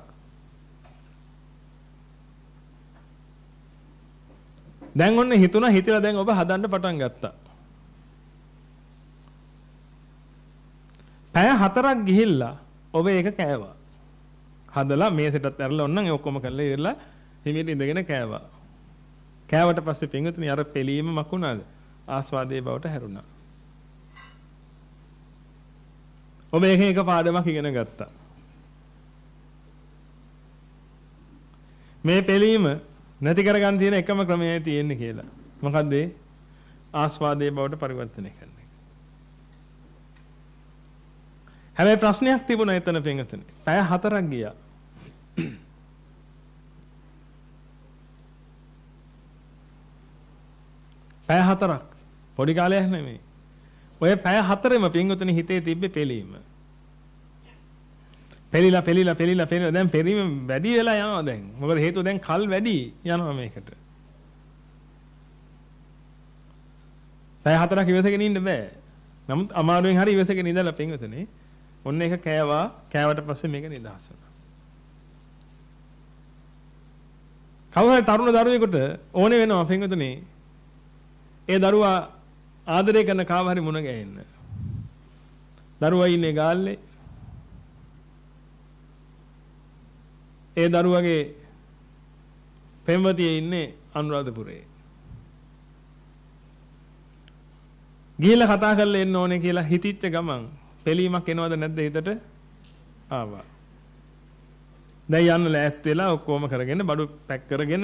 දැන් ඔන්න හිතුණා හිතලා දැන් ඔබ හදන්න පටන් ගත්තා. පැය හතරක් ගිහිල්ලා ඔබ ඒක කෑවා. හදලා මේසෙටත් ඇරලා ඔන්නම් ඔක්කොම කරලා ඉවරලා හිමීට ඉඳගෙන කෑවා. කෑවට පස්සේ පින්විතනේ අර පෙලීම මකුණාද? ආස්වාදයේ බවට හැරුණා. ඔබ එකෙන් එක පාඩමක් ඉගෙන ගත්තා. මේ පෙලීම නැති කරගන්න තියෙන එකම ක්‍රමයයි තියෙන්නේ කියලා. මොකද ආස්වාදයේ බවට පරිවර්තනය කරන එක. හැබැයි ප්‍රශ්නයක් තිබුණා එතන පින්විතනේ. පැය හතරක් ගියා. පැය හතරක් පොඩි කාලයක් නෙමෙයි. ඔය පැය හතරෙම පින්වතුනි හිතේ තිබ්බේ පෙලීම. පෙලිලා පෙලිලා පෙලිලා පෙලිලා දැන් පෙලීම වැඩි වෙලා යනවා දැන්. මොකද හේතුව දැන් කල් වැඩි යනවා මේකට. පැය හතරක් ඉවසගෙන ඉන්න බෑ. නමුත් අමාරුවෙන් හරි ඉවසගෙන ඉඳලා පින්වතුනි ඔන්න එක කෑවා කෑවට පස්සේ මේක නිදහස් වෙනවා. කවුරුහරි තරුණ දරුවෙකුට ඕනේ වෙනවා පින්වතුනි. ඒ දරුවා ආදරය කරන කාව හරි මුණ ගැහෙන්න. දරුවා ඉන්නේ ගාල්ලේ. ඒ දරුවගේ පෙම්වතිය ඉන්නේ අනුරාධපුරේ. ගිහිල්ලා කතා කරලා එන්න ඕනේ කියලා හිතිච්ච ගමන් පෙලීමක් එනවද නැද්ද හිතට? ආවා. දැන් යන්න ලෑස්ති වෙලා ඔක්කොම කරගෙන බඩු පැක් කරගෙන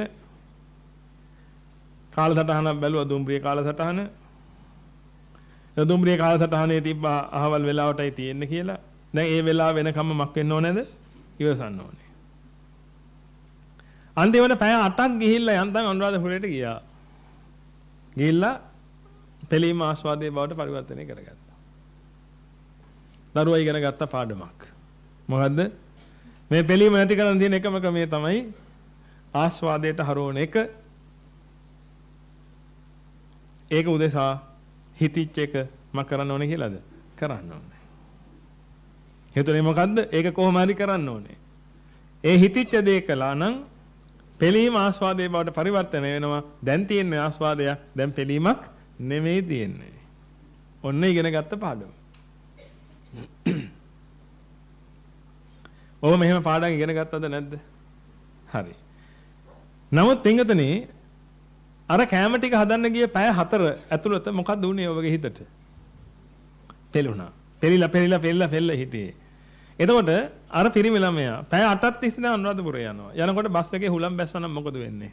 කාලසටහනක් බැලුවා දුම්රිය කාලසටහන. දුම්රිය කාලසටහනේ තිබ්බ අහවල් වෙලාවටයි තියෙන්නේ කියලා. දැන් ඒ වෙලාව වෙනකම්ම මක් වෙන්න ඕනේද? ඉවසන්න ඕනේ. අන්තිමට පැය 8ක් ගිහිල්ලා යන්තම් අනුරාධපුරයට ගියා. ගිහිල්ලා පෙළීම ආස්වාදයේ බවට පරිවර්තනය කරගත්තා. දරුවා ඉගෙන ගත්ත පාඩමක්. මොකද්ද? මේ බැලීම නැති කරන්න තියෙන එකම ක්‍රමය තමයි ආස්වාදයට හරවන එක. ඒක උදෙසා හිතිච්ච එක මම කරන්න ඕනේ කියලාද? කරන්න ඕනේ. හේතුනේ මොකද්ද? ඒක කොහොම හරි කරන්න ඕනේ. ඒ හිතිච්ච දේ කළා නම් පෙලීම ආස්වාදයේ බවට පරිවර්තනය වෙනවා. දැන් තියෙන ආස්වාදය දැන් පෙලීමක් නෙමෙයි තියෙන්නේ. ඔන්න ඉගෙන ගත්ත පාඩම. ඔබ මෙහෙම පාඩම් ඉගෙන ගත්තද නැද්ද? හරි. නමුත් එංගතනේ අර කෑම ටික හදන්න ගිය පැය 4 ඇතුළත මොකද වුනේ ඔබගේ හිතට? තෙලුණා. තෙලිලා පෙලිලා පෙල්ලා පෙල්ලා හිටියේ. එතකොට අර පිරිමි ළමයා පැය 8ක් ඉස්සෙල්ලා අනුරාධපුරේ යනවා. යනකොට බස් එකේ හුලම් බැස්සා නම් මොකද වෙන්නේ?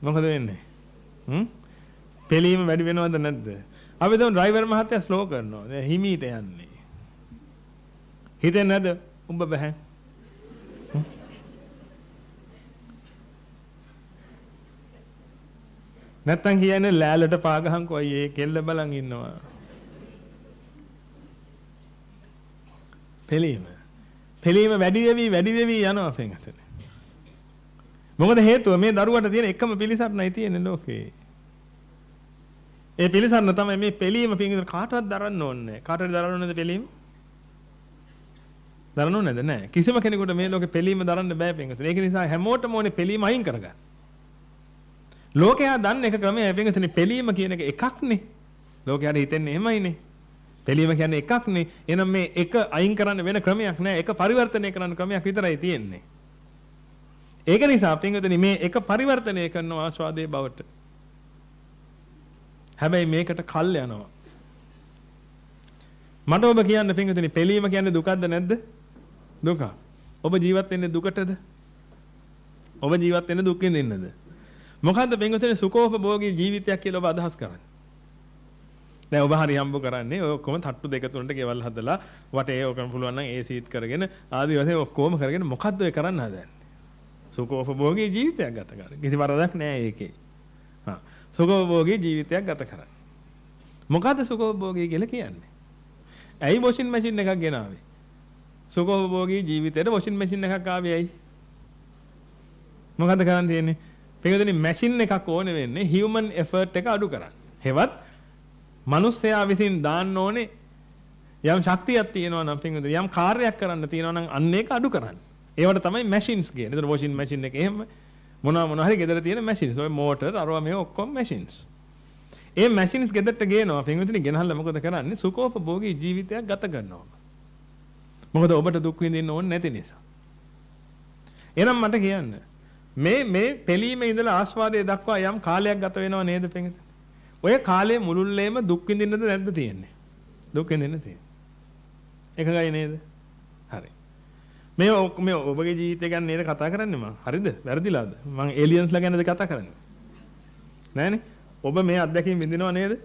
මොකද වෙන්නේ? හ්ම්? පෙලීම වැඩි වෙනවද නැද්ද? අපි දැන් ඩ්‍රයිවර් මහත්තයා ස්ලෝ කරනවා. හිමීට යන්නේ. හිතෙන්නද උඹ බෑ නැත්තම් කියන්නේ ලෑලට පාගහන්කෝ අයියේ කෙල්ල බලන් ඉන්නවා. පිළීම. පිළීම වැඩි වෙවි වැඩි වෙවි යනවා පෙන්ගතන. මොකද හේතුව මේ දරුවට තියෙන එකම පිළිසරණයි තියෙන්නේ ලෝකේ. ඒ පිළිසරණ තමයි මේ පිළීම පිළිගන්න කාටවත් දරන්න ඕනේ. කාටද දරන්න ඕනේ පිළීම? දරනු නැද නැහැ. කිසිම කෙනෙකුට මේ ලෝකේ පෙලීම දරන්න බෑ පින්වතුනි. ඒක නිසා හැමෝටම ඕනේ පෙලීම අයින් කරගන්න. ලෝකයා දන්න එක ක්‍රමය පින්වතුනි පෙලීම කියන එක එකක්නේ. ලෝකයාට හිතෙන්නේ එහෙමයිනේ. පෙලීම කියන්නේ එකක්නේ. එහෙනම් මේ එක අයින් කරන්න වෙන ක්‍රමයක් නැහැ. එක පරිවර්තනය කරන්න ක්‍රමයක් විතරයි තියෙන්නේ. ඒක නිසා පින්වතුනි මේ එක පරිවර්තනය කරන ආස්වාදයේ බවට හැබැයි මේකට කල් යනවා. මට ඔබ කියන්න පින්වතුනි පෙලීම කියන්නේ දුකක්ද නැද්ද? දුක. ඔබ ජීවත් වෙන්නේ දුකටද? ඔබ ජීවත් වෙන්නේ දුක් විඳින්නද? මොකද්ද බෙන්ගොතේ සුඛෝපභෝගී ජීවිතයක් කියලා ඔබ අදහස් කරන්නේ? දැන් ඔබ හරි හම්බ කරන්නේ ඔය ඔක්කොම තට්ටු දෙක තුනට ගෙවල් හදලා වටේ ඔකම පුළුවන් නම් ඒසීත් කරගෙන ආදි වශයෙන් ඔක්කොම කරගෙන මොකද්ද ඔය කරන්න හදන්නේ? සුඛෝපභෝගී ජීවිතයක් ගත කරන්නේ. කිසි වරදක් නැහැ ඒකේ. හා සුඛෝපභෝගී ජීවිතයක් ගත කරන්නේ. මොකද්ද සුඛෝපභෝගී කියලා කියන්නේ? ඇයි මොෂින් මැෂින් එකක් ගෙනාවේ? සුඛෝපභෝගී ජීවිතයට වොෂින් මැෂින් එකක් ආවේ ඇයි? මොකද කරන්න තියෙන්නේ? පින්වතුනි මැෂින් එකක් ඕනේ වෙන්නේ human effort එක අඩු කරන්න. හෙවත් මිනිස්සයා විසින් දාන්න ඕනේ යම් ශක්තියක් තියෙනවා නම් පින්වතුනි යම් කාර්යයක් කරන්න තියෙනවා නම් අන්න ඒක අඩු කරන්න. ඒවට තමයි මැෂින්ස් කියන්නේ. එතන වොෂින් මැෂින් එක එහෙම මොනවා මොනවා හරි ගෙදර තියෙන මැෂින්ස්. ඔය මෝටර් අරවා මේ ඔක්කොම මැෂින්ස්. ඒ මැෂින්ස් ගෙදරට ගේනවා. පින්වතුනි ගෙනහල්ලා මොකද කරන්නේ? සුඛෝපභෝගී ජීවිතයක් ගත කරනවා. මොකද ඔබට දුක් විඳින්න ඕනේ නැති නිසා. එහෙනම් මට කියන්න මේ මේ පෙළීමේ ඉඳලා ආස්වාදයේ දක්වා යම් කාලයක් ගත වෙනව නේද පෙඟට? ඔය කාලයේ මුළුල්ලේම දුක් විඳින්නද නැද්ද තියෙන්නේ? දුක් විඳින්න තියෙන්නේ. එකගයි නේද? හරි. මේ මේ ඔබගේ ජීවිතය ගැන නේද කතා කරන්නේ මම. හරිද? වැරදිලාද? මම ඒලියන්ස්ලා ගැනද කතා කරන්නේ? නෑනේ. ඔබ මේ අත්දැකීම් විඳිනව නේද?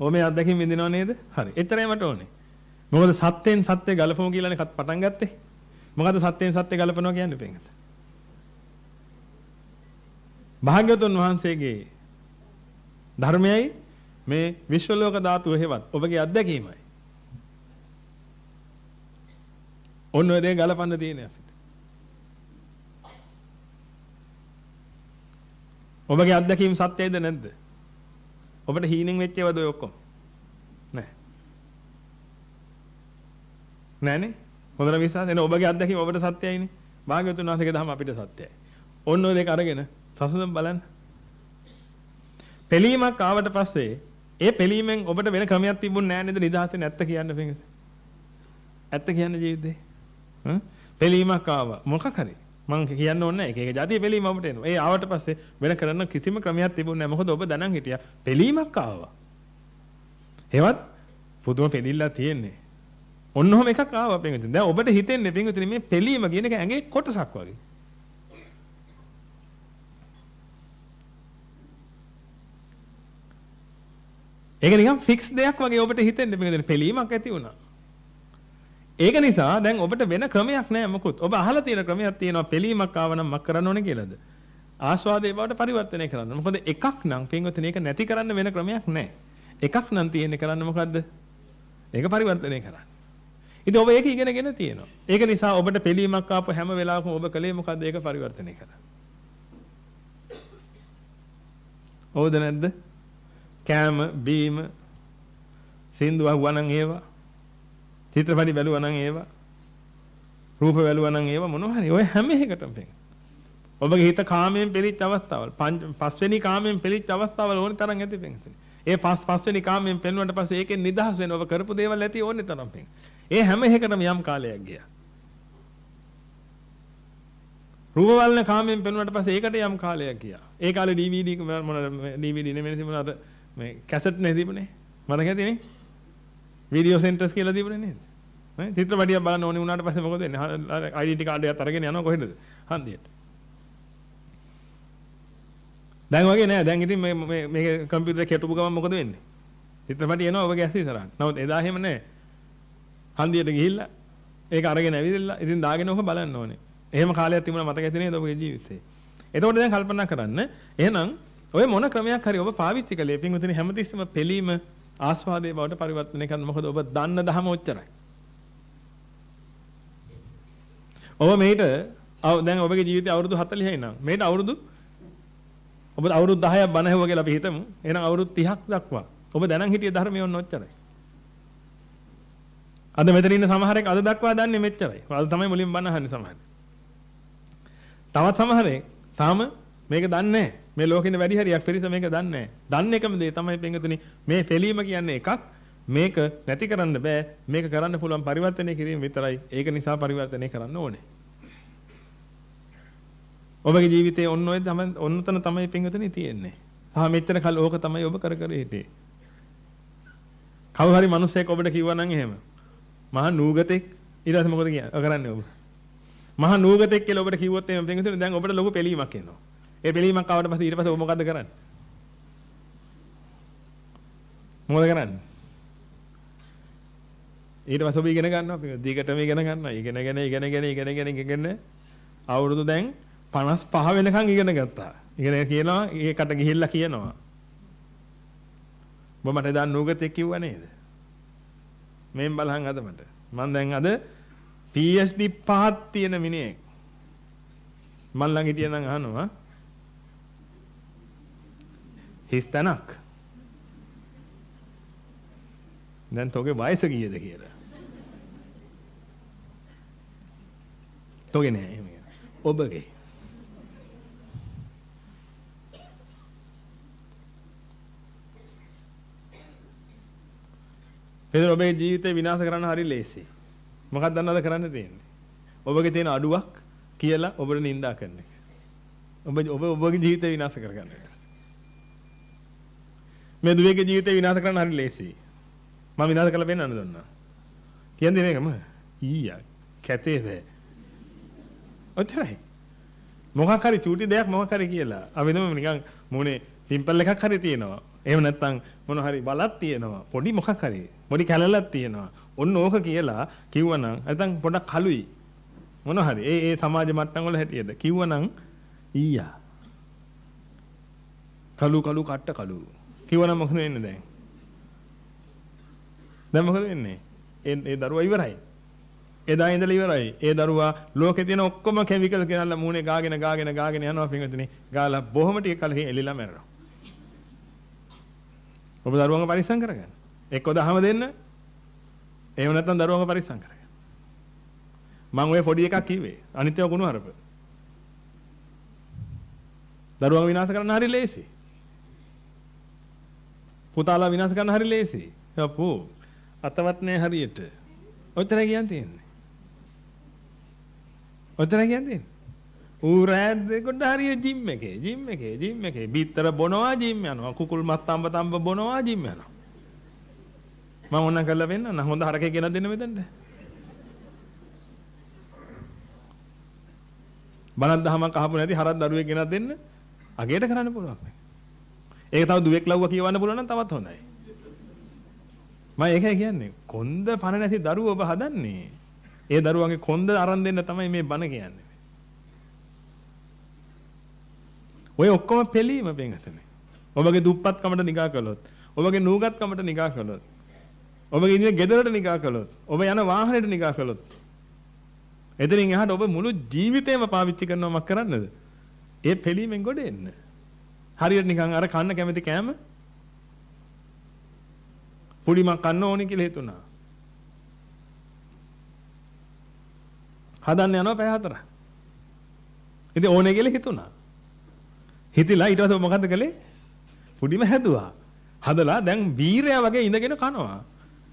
ඔබ මේ අත්දැකීම් විඳිනව නේද? හරි. එතරම්මට ඕනේ. මොකද සත්‍යෙන් සත්‍ය ගලපමු කියලානේ කත් පටන් ගත්තේ. මොකද සත්‍යෙන් සත්‍ය ගලපනවා කියන්නේ පින්කට. භාග්‍යතුන් වහන්සේගේ ධර්මයයි මේ විශ්වලෝක ධාතුව හේවත් ඔබගේ අත්දැකීමයි. ඔන්න ඔය දේ ගලපන්න තියෙන්නේ අපිට. ඔබගේ අත්දැකීම් සත්‍යයිද නැද්ද? ඔබට හීනෙන් වෙච්ච ඒවාද ඔය ඔක්කොම? නැහැ. නෑනේ. හොඳට විශ්වාස එන ඔබගේ අත්දැකීම ඔබට සත්‍යයිනේ. භාග්‍යවතුන් වහන්සේගේ දහම අපිට සත්‍යයි. ඔන්න ඔය දෙක අරගෙන සසඳම බලන්න. පෙලීමක් ආවට පස්සේ ඒ පෙලීමෙන් ඔබට වෙන ක්‍රමයක් තිබුණ නෑ නේද නිදහසේ නැත්ත කියන්න පිඟස. ඇත්ත කියන්නේ ජීවිතේ. හ්ම් පෙලීමක් ආවා. මොකක් හරි. මම කියන්න ඕනේ එක එක જાතිය පෙලීම අපිට එනවා. ඒ ආවට පස්සේ වෙන කරන්න කිසිම ක්‍රමයක් තිබුණ නෑ. මොකද ඔබ දැනන් හිටියා පෙලීමක් ආවා. ඒවත් පුදුම පෙලිලා තියෙන්නේ. ඔන්න ඔහම එකක් ආවා පින්විතනේ. දැන් ඔබට හිතෙන්නේ පින්විතනේ මේ පෙලීම කියන එක ඇඟේ කොටසක් වගේ. ඒක නිකන් ෆික්ස් දෙයක් වගේ ඔබට හිතෙන්නේ පින්විතනේ පෙලීමක් ඇති වුණා. ඒක නිසා දැන් ඔබට වෙන ක්‍රමයක් නැහැ මොකුත්. ඔබ අහලා තියෙන ක්‍රමයක් තියෙනවා පෙලීමක් ආව නම් මක් කරන්න ඕනේ කියලාද? ආස්වාදයේ බවට පරිවර්තනය කරන්න. මොකද එකක් නම් පින්විතනේ ඒක නැති කරන්න වෙන ක්‍රමයක් නැහැ. එකක් නම් තියෙන්නේ කරන්න මොකද්ද? ඒක පරිවර්තනය කරන්න. ඉතින් ඔබ ඒක ඉගෙනගෙන තියෙනවා. ඒක නිසා ඔබට පිළීමක් ආපු හැම වෙලාවකම ඔබ කලේ මොකද්ද ඒක පරිවර්තනය කළා. ඕද නැද්ද? කෑම, බීම, සින්දු අහුවනම් ඒවා. චිත්‍රපටි බැලුවනම් ඒවා. රූප බැලුවනම් ඒවා මොනවා හරි ඔය හැම එකටම පෙන්. ඔබගේ හිත කාමයෙන් පිළිච්ච අවස්ථාවල් පස්වෙනි කාමයෙන් පිළිච්ච අවස්ථාවල් ඕනි තරම් ඇති පෙන්. ඒ පස් පස්වෙනි කාමයෙන් පෙන්වන්නට පස්සේ ඒකෙන් නිදහස් වෙන ඔබ කරපු දේවල් ඇති ඕනි තරම් පෙන්. ඒ හැම එකකටම යම් කාලයක් ගියා. රූපවලන කාමයෙන් පෙනුනට පස්සේ ඒකට යම් කාලයක් ගියා. ඒ කාලේ DVD මොන DVD නෙමෙයි තිබුණාද මේ කැසට් නේ තිබුණේ. මතක ඇතිනේ. වීඩියෝ සෙන්ටර්ස් කියලා තිබුණේ නේද? නේ චිත්‍රපටියක් බලන්න ඕනේ වුණාට පස්සේ මොකද වෙන්නේ? ඩෙන්ටි කාඩ් එකත් අරගෙන යනවා කොහෙද? හන්දියට. දැන් වගේ නෑ. දැන් ඉතින් මේ මේ කම්පියුටර් එකේ කෙටුපු ගමන් මොකද වෙන්නේ? චිත්‍රපටිය එනවා ඔබගේ ඇස් ඉස්සරහට. නමුත් එදා එහෙම නෑ. හන්දියට ගිහිල්ලා ඒක අරගෙන ඇවිදලා ඉතින් දාගෙන ඔහ බලන්න ඕනේ. එහෙම කාලයක් තිබුණා මතක ඇති නේද ඔබේ ජීවිතේ? එතකොට දැන් කල්පනා කරන්න එහෙනම් ඔය මොන ක්‍රමයක් හරි ඔබ පාවිච්චි කළේ පින්විතනේ හැමතිස්සම පෙලීම ආස්වාදයේ බවට පරිවර්තනය කරන්න මොකද ඔබ දන්න දහම ඔච්චරයි. ඔබ මේට දැන් ඔබගේ ජීවිතය අවුරුදු 40යි නං. මේට අවුරුදු ඔබ අවුරුදු 10ක් බණ ඇහුවා කියලා අපි හිතමු. එහෙනම් අවුරුදු 30ක් දක්වා ඔබ දැනන් හිටියේ ධර්මය ඔන්න ඔච්චරයි. අද මෙතන ඉන්න සමහරෙක් අද දක්වා දන්නේ මෙච්චරයි. අද තමයි මුලින් බණ අහන්නේ සමහරෙක්. තවත් සමහරෙක් තාම මේක දන්නේ නැහැ. මේ ලෝකෙින් වැඩි හරියක් පිරිස මේක දන්නේ නැහැ. දන්න එකම දේ තමයි පින්තුනි මේ පිළීම කියන්නේ එකක්. මේක නැති කරන්න බෑ. මේක කරන්න පුළුවන් පරිවර්තනය කිරීම විතරයි. ඒක නිසා පරිවර්තනය කරන්න ඕනේ. ඔබගේ ජීවිතේ ඔන්න ඔය තමයි ඔන්න තන තමයි පින්විතනේ තියෙන්නේ. ආ මෙච්චර කල් ඕක තමයි ඔබ කර කර හිටියේ. කවුරු හරි මිනිස්සෙක් ඔබට කිව්වා නම් එහෙම මහා නූගතෙක් ඊට පස්සේ මොකද කියන්නේ? කරන්නේ ඔබ. මහා නූගතෙක් කියලා ඔබට කිව්වොත් එහෙම පින්විතනේ දැන් ඔබට ලොකු පෙලීමක් එනවා. ඒ පෙලීමක් ආවට පස්සේ ඊට පස්සේ ඔබ මොකද්ද කරන්නේ? මොකද කරන්නේ? ඊට පස්සේ ඔබ ඉගෙන ගන්නවා පින්විත. දීකටම ඉගෙන ගන්නවා. ඉගෙනගෙන ඉගෙනගෙන ඉගෙනගෙන ඉගෙනගෙන අවුරුදු දැන් 55 වෙනකන් ඉගෙන ගත්තා. ඉගෙන කියනවා ඒකට ගිහිල්ලා කියනවා. ඔබ මට දැන් නූගතෙක් කිව්වා නේද? මෙන් බලහන් අද මට. මම දැන් අද PhD පහක් තියෙන මිනිහෙක්. මන් ළඟ හිටියනම් අහනවා. හිස් තනක්. දැන් තෝගේ වයස කීයද කියලා. තෝගේ නෑ එහෙම. ඔබගේ එතන ඔබේ ජීවිතේ විනාශ කරන්න හරි ලේසි. මොකක්ද දන්නවද කරන්න තියෙන්නේ? ඔබගේ තියෙන අඩුවක් කියලා ඔබට නිඳා කරන එක. ඔබ ඔබ ඔබගේ ජීවිතේ විනාශ කරගන්න එක. මේ දුවේගේ ජීවිතේ විනාශ කරන්න හරි ලේසි. මම විනාශ කරලා පෙන්නන්න දන්නා. කියන්නේ මේකම ඊයා කැතේ වේ. ඔච්චරයි. මොකක් හරි චූටි දෙයක් මොකක් හරි කියලා. අවිනම නිකන් මොනේ පිම්පල් එකක් හරි තියෙනවා. එහෙම නැත්නම් මොන හරි බලක් තියෙනවා. පොඩි මොකක් හරි. පොඩි කැලලක් තියෙනවා. ඔන්න ඕක කියලා කිව්වනම් නැත්නම් පොඩක් කලුයි. මොන හරි ඒ ඒ සමාජ මට්ටම් වල හැටියද කිව්වනම් ඊයා. කලු කලු කට්ට කලු. කිව්වනම් මොකද වෙන්නේ දැන්? දැන් මොකද වෙන්නේ? ඒ ඒ දරුවා ඉවරයි. එදා ඉඳලා ඉවරයි. ඒ දරුවා ලෝකේ තියෙන ඔක්කොම කිමිකල් ගෙනල්ලා මූණේ ගාගෙන ගාගෙන ගාගෙන යනවා පින්විතනේ. ගාලා බොහොම ටික කලකින් එලිලා මැරෙනවා. ඔබ දරුවන්ව පරිස්සම් කරගන්න. එක්ක දහම දෙන්න. එහෙම නැත්නම් දරුවන්ව පරිස්සම් කරගන්න. මම ওই පොඩි එකක් කිව්වේ. අනිත් ඒවා ගුණවරප. දරුවන් විනාශ කරන්න හරි ලේසි. පුතාලා විනාශ කරන්න හරි ලේසි. අපෝ අතවත් නෑ හරියට. ඔච්චරයි කියන් තියෙන්නේ. ඔච්චරයි කියන් තියෙන්නේ. ඌ රෑඩ් දෙකට හරිය ජිම් එකේ ජිම් එකේ ජිම් එකේ බිත්තර බොනවා ජිම් යනවා කුකුල් මත් තඹ තඹ බොනවා ජිම් යනවා මම ඕනම් කරලා පෙන්නන්න හොඳ හරකේ කියලා දෙන්න මෙතනට. බණක් දහමක් අහපු නැති හරක් දරුවෙක් ගෙනත් දෙන්න අගේට කරන්න පුළුවන්. ඒක තව දුවෙක් ලව්වා කියවන්න පුළුවන් නම් තවත් හොඳයි. මම ඒකයි කියන්නේ කොන්ද පණ නැති දරුවෝ ඔබ හදන්නේ. ඒ දරුවන්ගේ කොන්ද අරන් දෙන්න තමයි මේ බණ කියන්නේ. ඔය ඔක්කොම පෙළීම බෙන්ගතනේ. ඔබගේ දුප්පත්කමට නිගා කළොත්, ඔබගේ නූගත්කමට නිගා කළොත්, ඔබ ඉන්න ගෙදරට නිකා කළොත්, ඔබ යන වාහනයට නිකා කළොත්. එතනින් එහාට ඔබ මුළු ජීවිතේම පාවිච්චි කරනවා මක් කරන්නද? ඒ පිළීමෙන් ගොඩ එන්න. හරියට නිකන් අර කන්න කැමති කෑම පුලිමක් කන්න ඕනේ කියලා හිතුණා. හදන්න යනවා පැය හතර. ඉතින් ඕනේ කියලා හිතුණා. හිතිලා ඊට පස්සේ මොකද කළේ? පුඩිම හැදුවා. හදලා දැන් වීරයා වගේ ඉඳගෙන කනවා.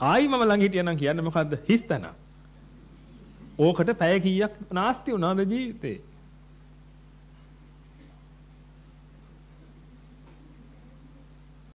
ආයි මම ළඟ හිටියනම් කියන්නේ මොකද්ද? හිස්තන. ඕකට පැය කීයක් නාස්ති වුණාද ජීවිතේ?